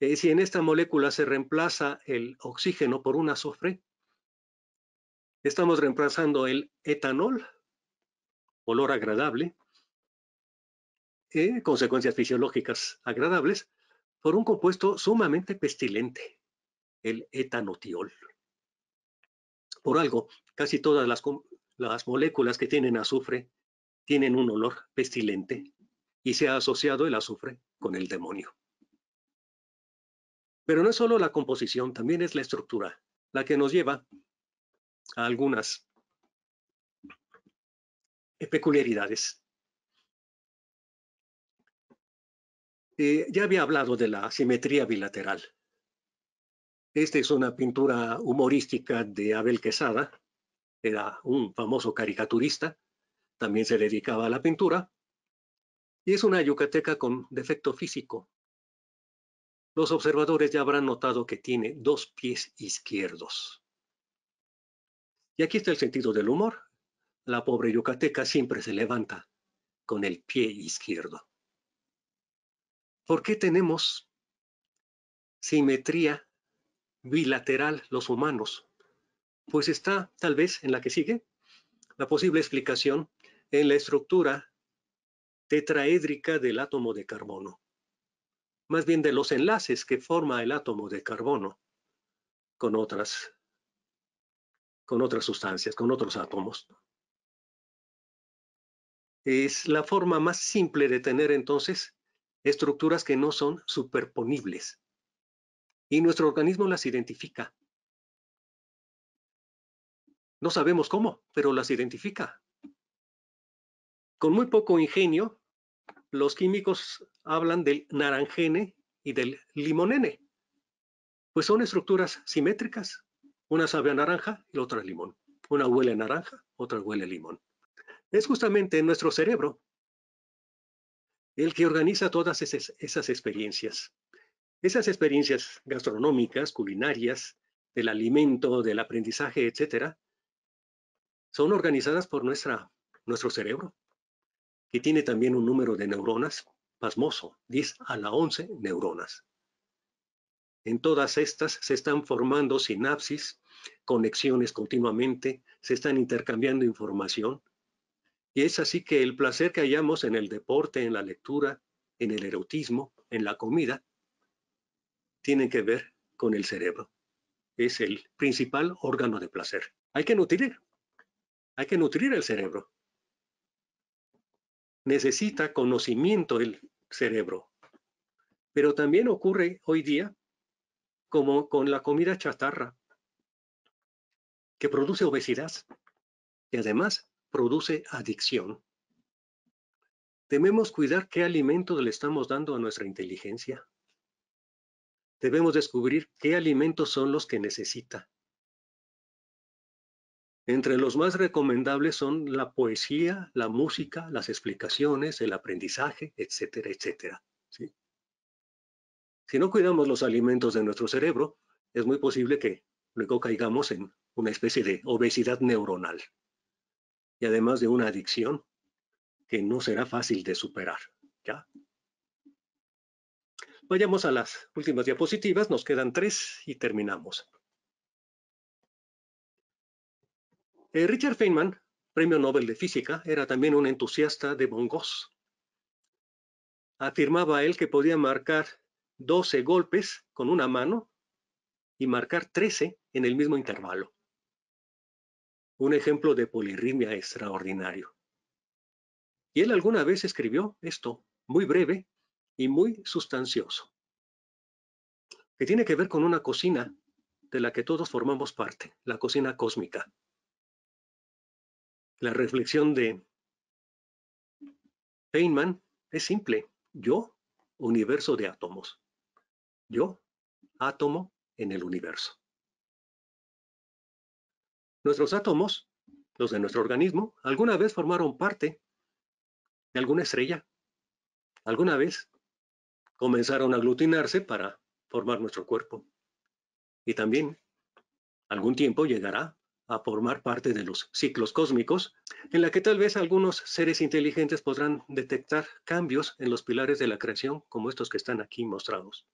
Eh, si en esta molécula se reemplaza el oxígeno por un azufre, estamos reemplazando el etanol, olor agradable, eh, consecuencias fisiológicas agradables, por un compuesto sumamente pestilente, el etanotiol. Por algo, casi todas las moléculas que tienen azufre tienen un olor pestilente y se ha asociado el azufre con el demonio. Pero no es solo la composición, también es la estructura, la que nos lleva a algunas peculiaridades. Eh, ya había hablado de la simetría bilateral. Esta es una pintura humorística de Abel Quesada, era un famoso caricaturista, también se dedicaba a la pintura, y es una yucateca con defecto físico, los observadores ya habrán notado que tiene dos pies izquierdos. Y aquí está el sentido del humor. La pobre yucateca siempre se levanta con el pie izquierdo. ¿Por qué tenemos simetría bilateral los humanos? Pues está tal vez en la que sigue la posible explicación en la estructura tetraédrica del átomo de carbono más bien de los enlaces que forma el átomo de carbono con otras, con otras sustancias, con otros átomos. Es la forma más simple de tener entonces estructuras que no son superponibles. Y nuestro organismo las identifica. No sabemos cómo, pero las identifica. Con muy poco ingenio, los químicos hablan del naranjene y del limonene. Pues son estructuras simétricas. Una sabe a naranja y la otra a limón. Una huele a naranja, otra huele a limón. Es justamente nuestro cerebro el que organiza todas esas, esas experiencias. Esas experiencias gastronómicas, culinarias, del alimento, del aprendizaje, etcétera, son organizadas por nuestra, nuestro cerebro, que tiene también un número de neuronas pasmoso, 10 a la 11 neuronas. En todas estas se están formando sinapsis, conexiones continuamente, se están intercambiando información. Y es así que el placer que hallamos en el deporte, en la lectura, en el erotismo, en la comida, tiene que ver con el cerebro. Es el principal órgano de placer. Hay que nutrir. Hay que nutrir el cerebro necesita conocimiento el cerebro. Pero también ocurre hoy día como con la comida chatarra, que produce obesidad y además produce adicción. Debemos cuidar qué alimentos le estamos dando a nuestra inteligencia. Debemos descubrir qué alimentos son los que necesita entre los más recomendables son la poesía, la música, las explicaciones, el aprendizaje, etcétera, etcétera. Si no cuidamos los alimentos de nuestro cerebro, es muy posible que luego caigamos en una especie de obesidad neuronal y además de una adicción que no será fácil de superar. ¿ya? Vayamos a las últimas diapositivas, nos quedan tres y terminamos. Eh, Richard Feynman, premio Nobel de Física, era también un entusiasta de bongos. Afirmaba él que podía marcar 12 golpes con una mano y marcar 13 en el mismo intervalo. Un ejemplo de polirritmia extraordinario. Y él alguna vez escribió esto, muy breve y muy sustancioso, que tiene que ver con una cocina de la que todos formamos parte, la cocina cósmica la reflexión de Feynman es simple. Yo, universo de átomos. Yo, átomo en el universo. Nuestros átomos, los de nuestro organismo, alguna vez formaron parte de alguna estrella. Alguna vez comenzaron a aglutinarse para formar nuestro cuerpo. Y también algún tiempo llegará a formar parte de los ciclos cósmicos, en la que tal vez algunos seres inteligentes podrán detectar cambios en los pilares de la creación, como estos que están aquí mostrados.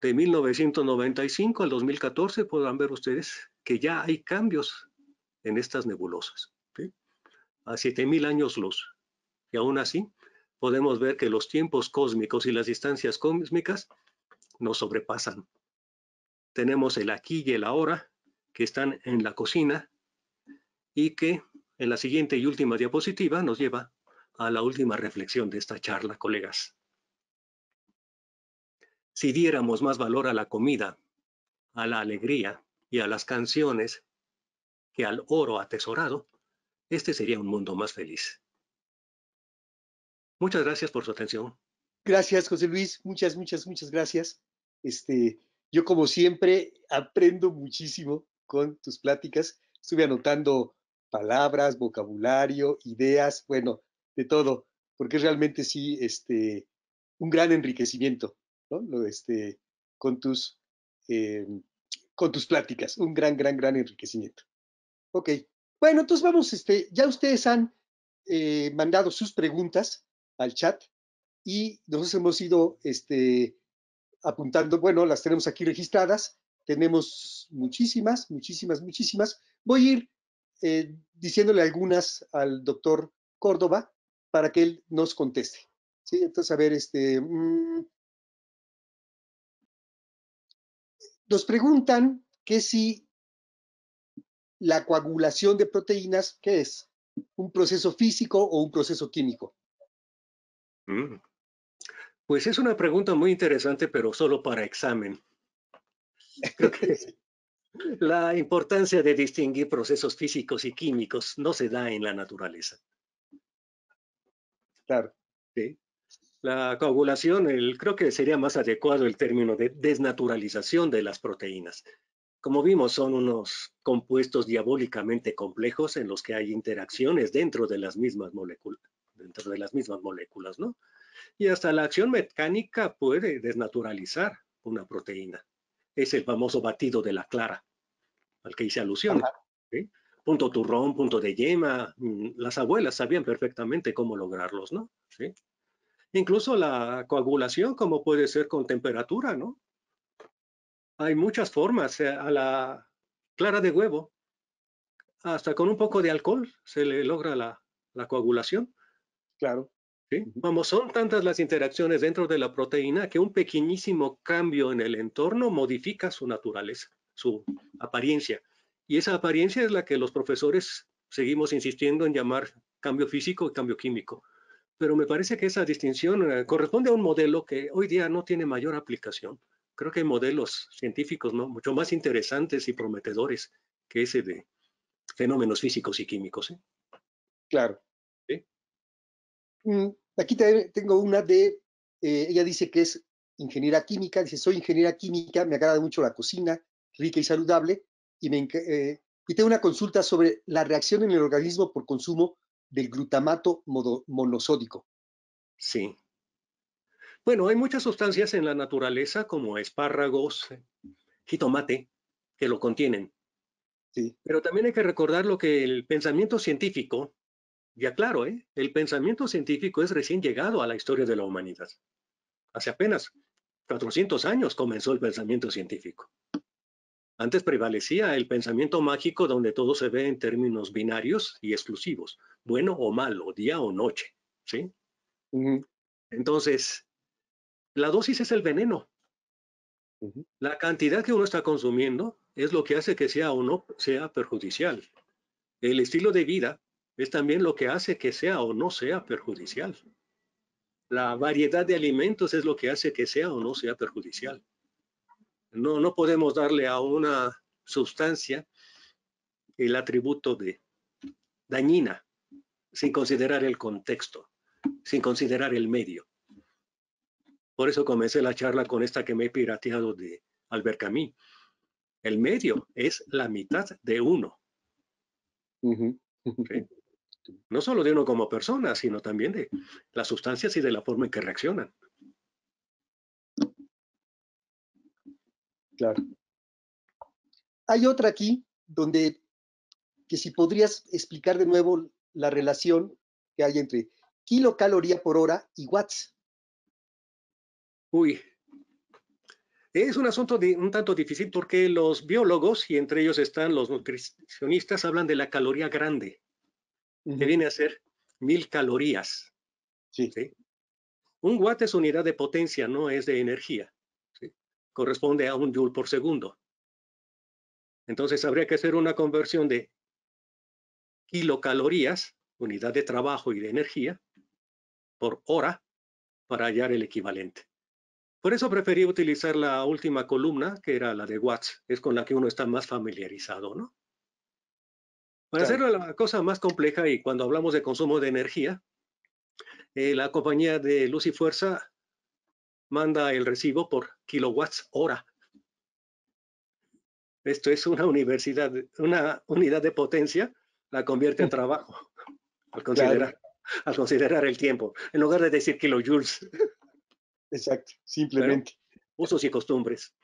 De 1995 al 2014 podrán ver ustedes que ya hay cambios en estas nebulosas, a 7.000 años luz. Y aún así, podemos ver que los tiempos cósmicos y las distancias cósmicas nos sobrepasan tenemos el aquí y el ahora, que están en la cocina y que en la siguiente y última diapositiva nos lleva a la última reflexión de esta charla, colegas. Si diéramos más valor a la comida, a la alegría y a las canciones que al oro atesorado, este sería un mundo más feliz. Muchas gracias por su atención. Gracias, José Luis. Muchas, muchas, muchas gracias. Este, yo como siempre aprendo muchísimo con tus pláticas. Estuve anotando palabras, vocabulario, ideas, bueno, de todo, porque realmente sí, este, un gran enriquecimiento, ¿no? Este, con tus, eh, con tus pláticas, un gran, gran, gran enriquecimiento. Ok, bueno, entonces vamos, este, ya ustedes han eh, mandado sus preguntas al chat y nosotros hemos ido, este, apuntando, bueno, las tenemos aquí registradas, tenemos muchísimas, muchísimas, muchísimas. Voy a ir eh, diciéndole algunas al doctor Córdoba para que él nos conteste. ¿Sí? Entonces, a ver, este... Mm, nos preguntan que si la coagulación de proteínas, ¿qué es? ¿Un proceso físico o un proceso químico? Mm. Pues es una pregunta muy interesante, pero solo para examen. <laughs> la importancia de distinguir procesos físicos y químicos no se da en la naturaleza. Claro. La coagulación, el, creo que sería más adecuado el término de desnaturalización de las proteínas. Como vimos, son unos compuestos diabólicamente complejos en los que hay interacciones dentro de las mismas moléculas, dentro de las mismas moléculas, ¿no? y hasta la acción mecánica puede desnaturalizar una proteína. Es el famoso batido de la clara, al que hice alusión. Punto turrón, punto de yema, mm, las abuelas sabían perfectamente cómo lograrlos, ¿no? Incluso la coagulación, como puede ser con temperatura, ¿no? Hay muchas formas eh, a la clara de huevo. Hasta con un poco de alcohol se le logra la coagulación. Claro. Vamos, son tantas las interacciones dentro de la proteína que un pequeñísimo cambio en el entorno modifica su naturaleza, su apariencia. Y esa apariencia es la que los profesores seguimos insistiendo en llamar cambio físico y cambio químico. Pero me parece que esa distinción eh, corresponde a un modelo que hoy día no tiene mayor aplicación. Creo que hay modelos científicos mucho más interesantes y prometedores que ese de fenómenos físicos y químicos. ¿eh? Claro. Aquí tengo una de, eh, ella dice que es ingeniera química, dice, soy ingeniera química, me agrada mucho la cocina, rica y saludable, y, me, eh, tengo una consulta sobre la reacción en el organismo por consumo del glutamato monosódico. Sí. Bueno, hay muchas sustancias en la naturaleza como espárragos, jitomate, que lo contienen. Sí. Pero también hay que recordar lo que el pensamiento científico y aclaro, ¿eh? el pensamiento científico es recién llegado a la historia de la humanidad. Hace apenas 400 años comenzó el pensamiento científico. Antes prevalecía el pensamiento mágico donde todo se ve en términos binarios y exclusivos, bueno o malo, día o noche, ¿sí? Entonces, la dosis es el veneno. La cantidad que uno está consumiendo es lo que hace que sea o no sea perjudicial. El estilo de vida es también lo que hace que sea o no sea perjudicial. La variedad de alimentos es lo que hace que sea o no sea perjudicial. No, no podemos darle a una sustancia el atributo de dañina sin considerar el contexto, sin considerar el medio. Por eso comencé la charla con esta que me he pirateado de Albert Camus. El medio es la mitad de uno no solo de uno como persona, sino también de las sustancias y de la forma en que reaccionan. Claro. Hay otra aquí donde, que si podrías explicar de nuevo la relación que hay entre kilocaloría por hora y watts. Uy, es un asunto un tanto difícil porque los biólogos, y entre ellos están los nutricionistas, hablan de la caloría grande que viene a ser mil calorías. Un watt es unidad de potencia, no es de energía. ¿sí? Corresponde a un joule por segundo. Entonces habría que hacer una conversión de kilocalorías, unidad de trabajo y de energía, por hora para hallar el equivalente. Por eso preferí utilizar la última columna, que era la de watts, es con la que uno está más familiarizado, ¿no? Para hacer la cosa más compleja y cuando hablamos de consumo de energía, eh, la compañía de luz y fuerza manda el recibo por kilowatts hora. Esto es una universidad, una unidad de potencia, la convierte en <laughs> trabajo al considerar, el tiempo, en lugar de decir kilojoules. Exacto, simplemente. usos y costumbres.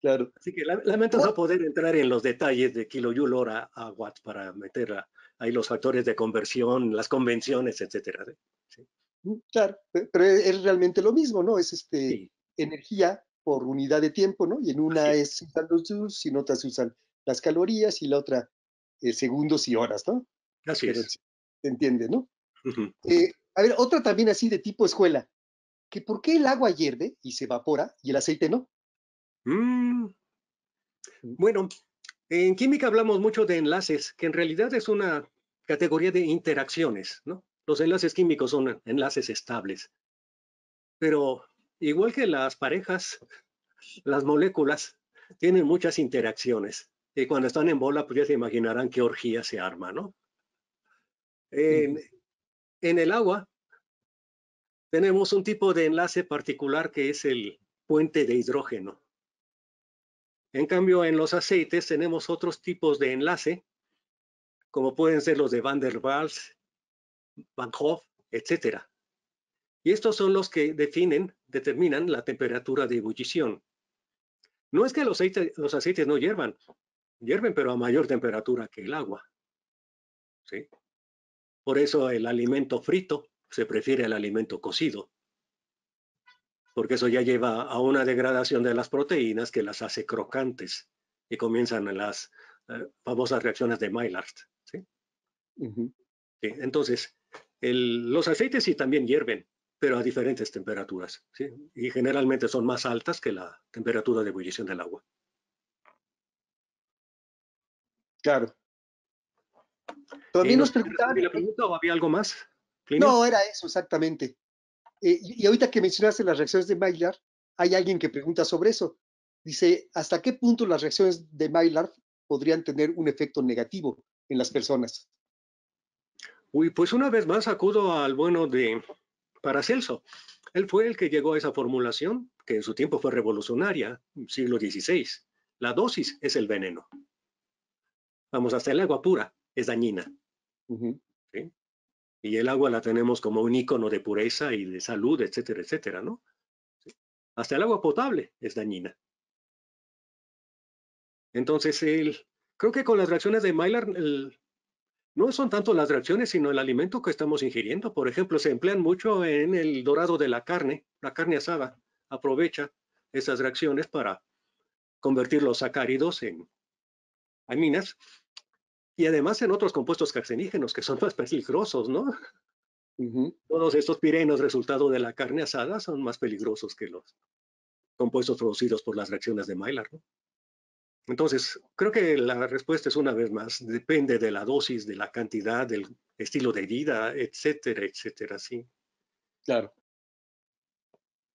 Claro. Así que lamento no poder entrar en los detalles de kilojoule hora a watts para meter ahí los factores de conversión, las convenciones, etcétera. ¿eh? Mm, claro, pero e, es realmente lo mismo, ¿no? Es este energía por unidad de tiempo, ¿no? Y en una es usan los joules, y en otra se usan las calorías y la otra eh, segundos y horas, ¿no? Así es. Se entiende, ¿no? Eh, a ver, otra también así de tipo escuela, que por qué el agua hierve y se evapora y el aceite no. Mm. Mm. Bueno, en química hablamos mucho de enlaces, que en realidad es una categoría de interacciones, ¿no? Los enlaces químicos son enlaces estables. Pero igual que las parejas, <laughs> las moléculas tienen muchas interacciones. Y cuando están en bola, pues ya se imaginarán qué orgía se arma, ¿no? en el agua tenemos un tipo de enlace particular que es el puente de hidrógeno. En cambio, en los aceites tenemos otros tipos de enlace, como pueden ser los de Van der Waals, Van Hoff, etc. Y estos son los que definen, determinan la temperatura de ebullición. No es que los aceites, los aceites no hiervan, hierven, pero a mayor temperatura que el agua. ¿sí? Por eso el alimento frito se prefiere al alimento cocido porque eso ya lleva a una degradación de las proteínas que las hace crocantes y comienzan las eh, famosas reacciones de Maillard. ¿sí? entonces, los aceites sí también hierven, pero a diferentes temperaturas, y generalmente son más altas que la temperatura de ebullición del agua. Claro. También nos ¿O ¿Había algo más? No, era eso exactamente. Eh, y ahorita que mencionaste las reacciones de Maillard, hay alguien que pregunta sobre eso. Dice, ¿hasta qué punto las reacciones de Maillard podrían tener un efecto negativo en las personas? Uy, pues una vez más acudo al bueno de Paracelso. Él fue el que llegó a esa formulación, que en su tiempo fue revolucionaria, siglo XVI. La dosis es el veneno. Vamos, hasta el agua pura es dañina. ¿Sí? Y el agua la tenemos como un icono de pureza y de salud, etcétera, etcétera, ¿no? Hasta el agua potable es dañina. Entonces, el, creo que con las reacciones de Mylar, no son tanto las reacciones, sino el alimento que estamos ingiriendo. Por ejemplo, se emplean mucho en el dorado de la carne, la carne asada. Aprovecha esas reacciones para convertir los sacáridos en aminas y además en otros compuestos carcinígenos que son más peligrosos, ¿no? Todos estos pirenos resultado de la carne asada son más peligrosos que los compuestos producidos por las reacciones de Mylar, ¿no? Entonces, creo que la respuesta es una vez más, depende de la dosis, de la cantidad, del estilo de vida, etcétera, etcétera, sí. Claro.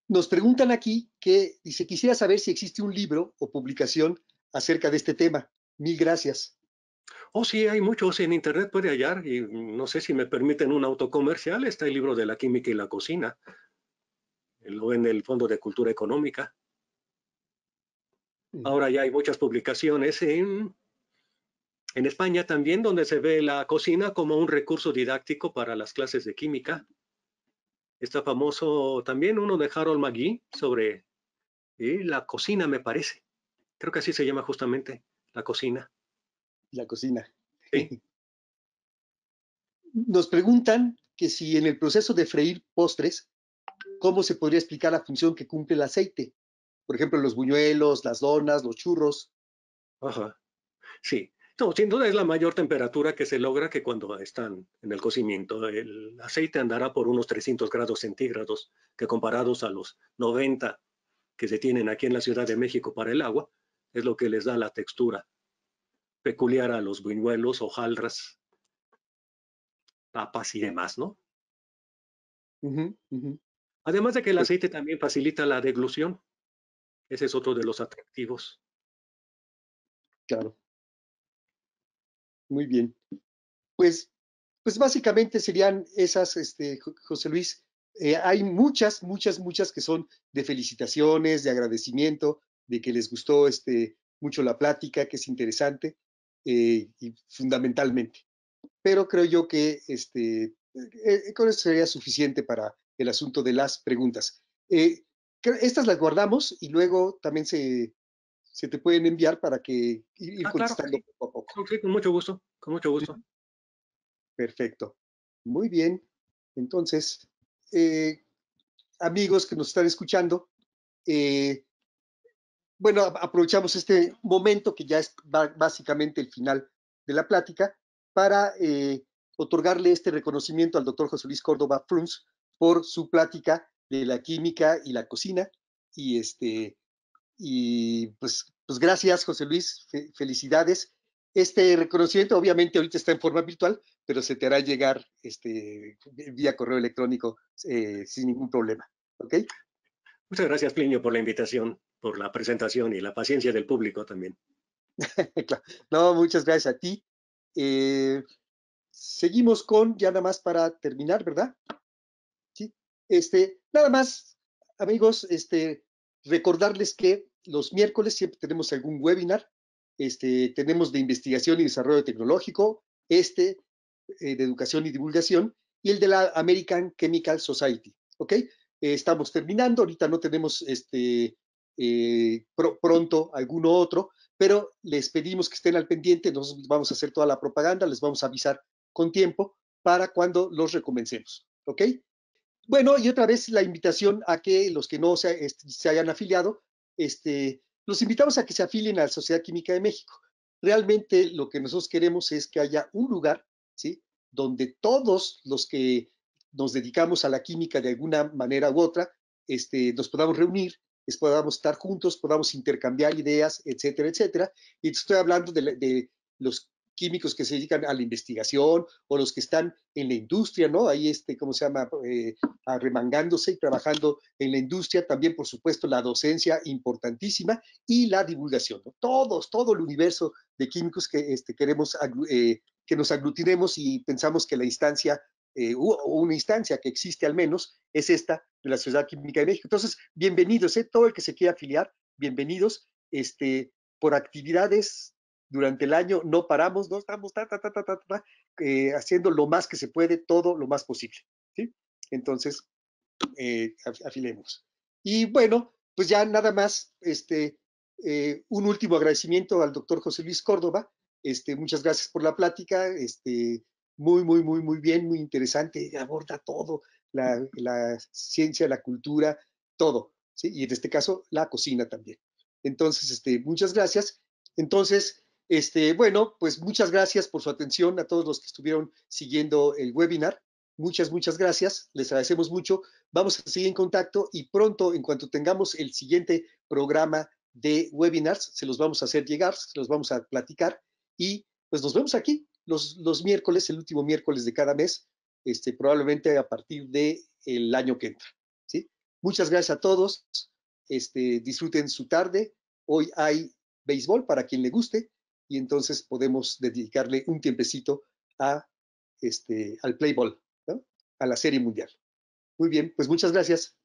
Nos preguntan aquí que dice, quisiera saber si existe un libro o publicación acerca de este tema. Mil gracias. Oh, sí, hay muchos en internet, puede hallar, y no sé si me permiten un autocomercial, está el libro de la química y la cocina, lo en el Fondo de Cultura Económica. Mm. Ahora ya hay muchas publicaciones en, España también, donde se ve la cocina como un recurso didáctico para las clases de química. Está famoso también uno de Harold McGee sobre la cocina, me parece. Creo que así se llama justamente, la cocina la cocina. Nos preguntan que si en el proceso de freír postres, ¿cómo se podría explicar la función que cumple el aceite? Por ejemplo, los buñuelos, las donas, los churros. Ajá. Sí. No, sin duda es la mayor temperatura que se logra que cuando están en el cocimiento. El aceite andará por unos 300 grados centígrados, que comparados a los 90 que se tienen aquí en la Ciudad de México para el agua, es lo que les da la textura peculiar a los buñuelos, hojaldras, papas y demás, ¿no? Además de que el aceite también facilita la deglución. Ese es otro de los atractivos. Claro. Muy bien. Pues, pues básicamente serían esas, este, José Luis. Eh, hay muchas, muchas, muchas que son de felicitaciones, de agradecimiento, de que les gustó este, mucho la plática, que es interesante. Eh, y fundamentalmente. Pero creo yo que este, eh, eh, con eso sería suficiente para el asunto de las preguntas. estas las guardamos y luego también se, te pueden enviar para que ir, ah, contestando poco a poco. con mucho gusto, con mucho gusto. Perfecto. Muy bien. Entonces, amigos que nos están escuchando, bueno, aprovechamos este momento que ya es básicamente el final de la plática para eh, otorgarle este reconocimiento al doctor José Luis Córdoba Fruns por su plática de la química y la cocina. Y, este, y pues, pues gracias, José Luis, felicidades. Este reconocimiento obviamente ahorita está en forma virtual, pero se te hará llegar este, vía correo electrónico eh, sin ningún problema. ¿Ok? Muchas gracias, Plinio, por la invitación por la presentación y la paciencia del público también. <laughs> no, muchas gracias a ti. Eh, seguimos con, ya nada más para terminar, ¿verdad? Sí. Este, nada más, amigos, este, recordarles que los miércoles siempre tenemos algún webinar. Este, tenemos de investigación y desarrollo tecnológico, este eh, de educación y divulgación y el de la American Chemical Society. ¿Ok? Eh, estamos terminando, ahorita no tenemos este, eh, pronto alguno otro, pero les pedimos que estén al pendiente, nosotros vamos a hacer toda la propaganda, les vamos a avisar con tiempo para cuando los recomencemos, ¿ok? Bueno, y otra vez la invitación a que los que no se, se hayan afiliado, este, los invitamos a que se afilien a la Sociedad Química de México. Realmente lo que nosotros queremos es que haya un lugar, ¿sí? Donde todos los que nos dedicamos a la química de alguna manera u otra, este, nos podamos reunir es, podamos estar juntos, podamos intercambiar ideas, etcétera, etcétera. Y estoy hablando de, los químicos que se dedican a la investigación o los que están en la industria, ¿no? Ahí, este, ¿cómo se llama? Eh, arremangándose y trabajando en la industria. También, por supuesto, la docencia importantísima y la divulgación, Todos, todo el universo de químicos que este, queremos, eh, que nos aglutinemos y pensamos que la instancia eh, una instancia que existe al menos, es esta de la Sociedad Química de México. Entonces, bienvenidos, ¿eh? todo el que se quiera afiliar, bienvenidos. Este, por actividades durante el año no paramos, no estamos ta, ta, ta, eh, haciendo lo más que se puede, todo lo más posible. Entonces, eh, afilemos. Y bueno, pues ya nada más, este, eh, un último agradecimiento al doctor José Luis Córdoba. Este, muchas gracias por la plática. Este, muy, muy, muy, muy bien, muy interesante, aborda todo, la, la ciencia, la cultura, todo, ¿sí? y en este caso la cocina también. Entonces, este, muchas gracias. Entonces, este, bueno, pues muchas gracias por su atención a todos los que estuvieron siguiendo el webinar. Muchas, muchas gracias. Les agradecemos mucho. Vamos a seguir en contacto y pronto, en cuanto tengamos el siguiente programa de webinars, se los vamos a hacer llegar, se los vamos a platicar y pues nos vemos aquí los, miércoles, el último miércoles de cada mes, este, probablemente a partir del el año que entra. ¿sí? Muchas gracias a todos. Este, disfruten su tarde. Hoy hay béisbol para quien le guste y entonces podemos dedicarle un tiempecito a, este, al play a la serie mundial. Muy bien, pues muchas gracias.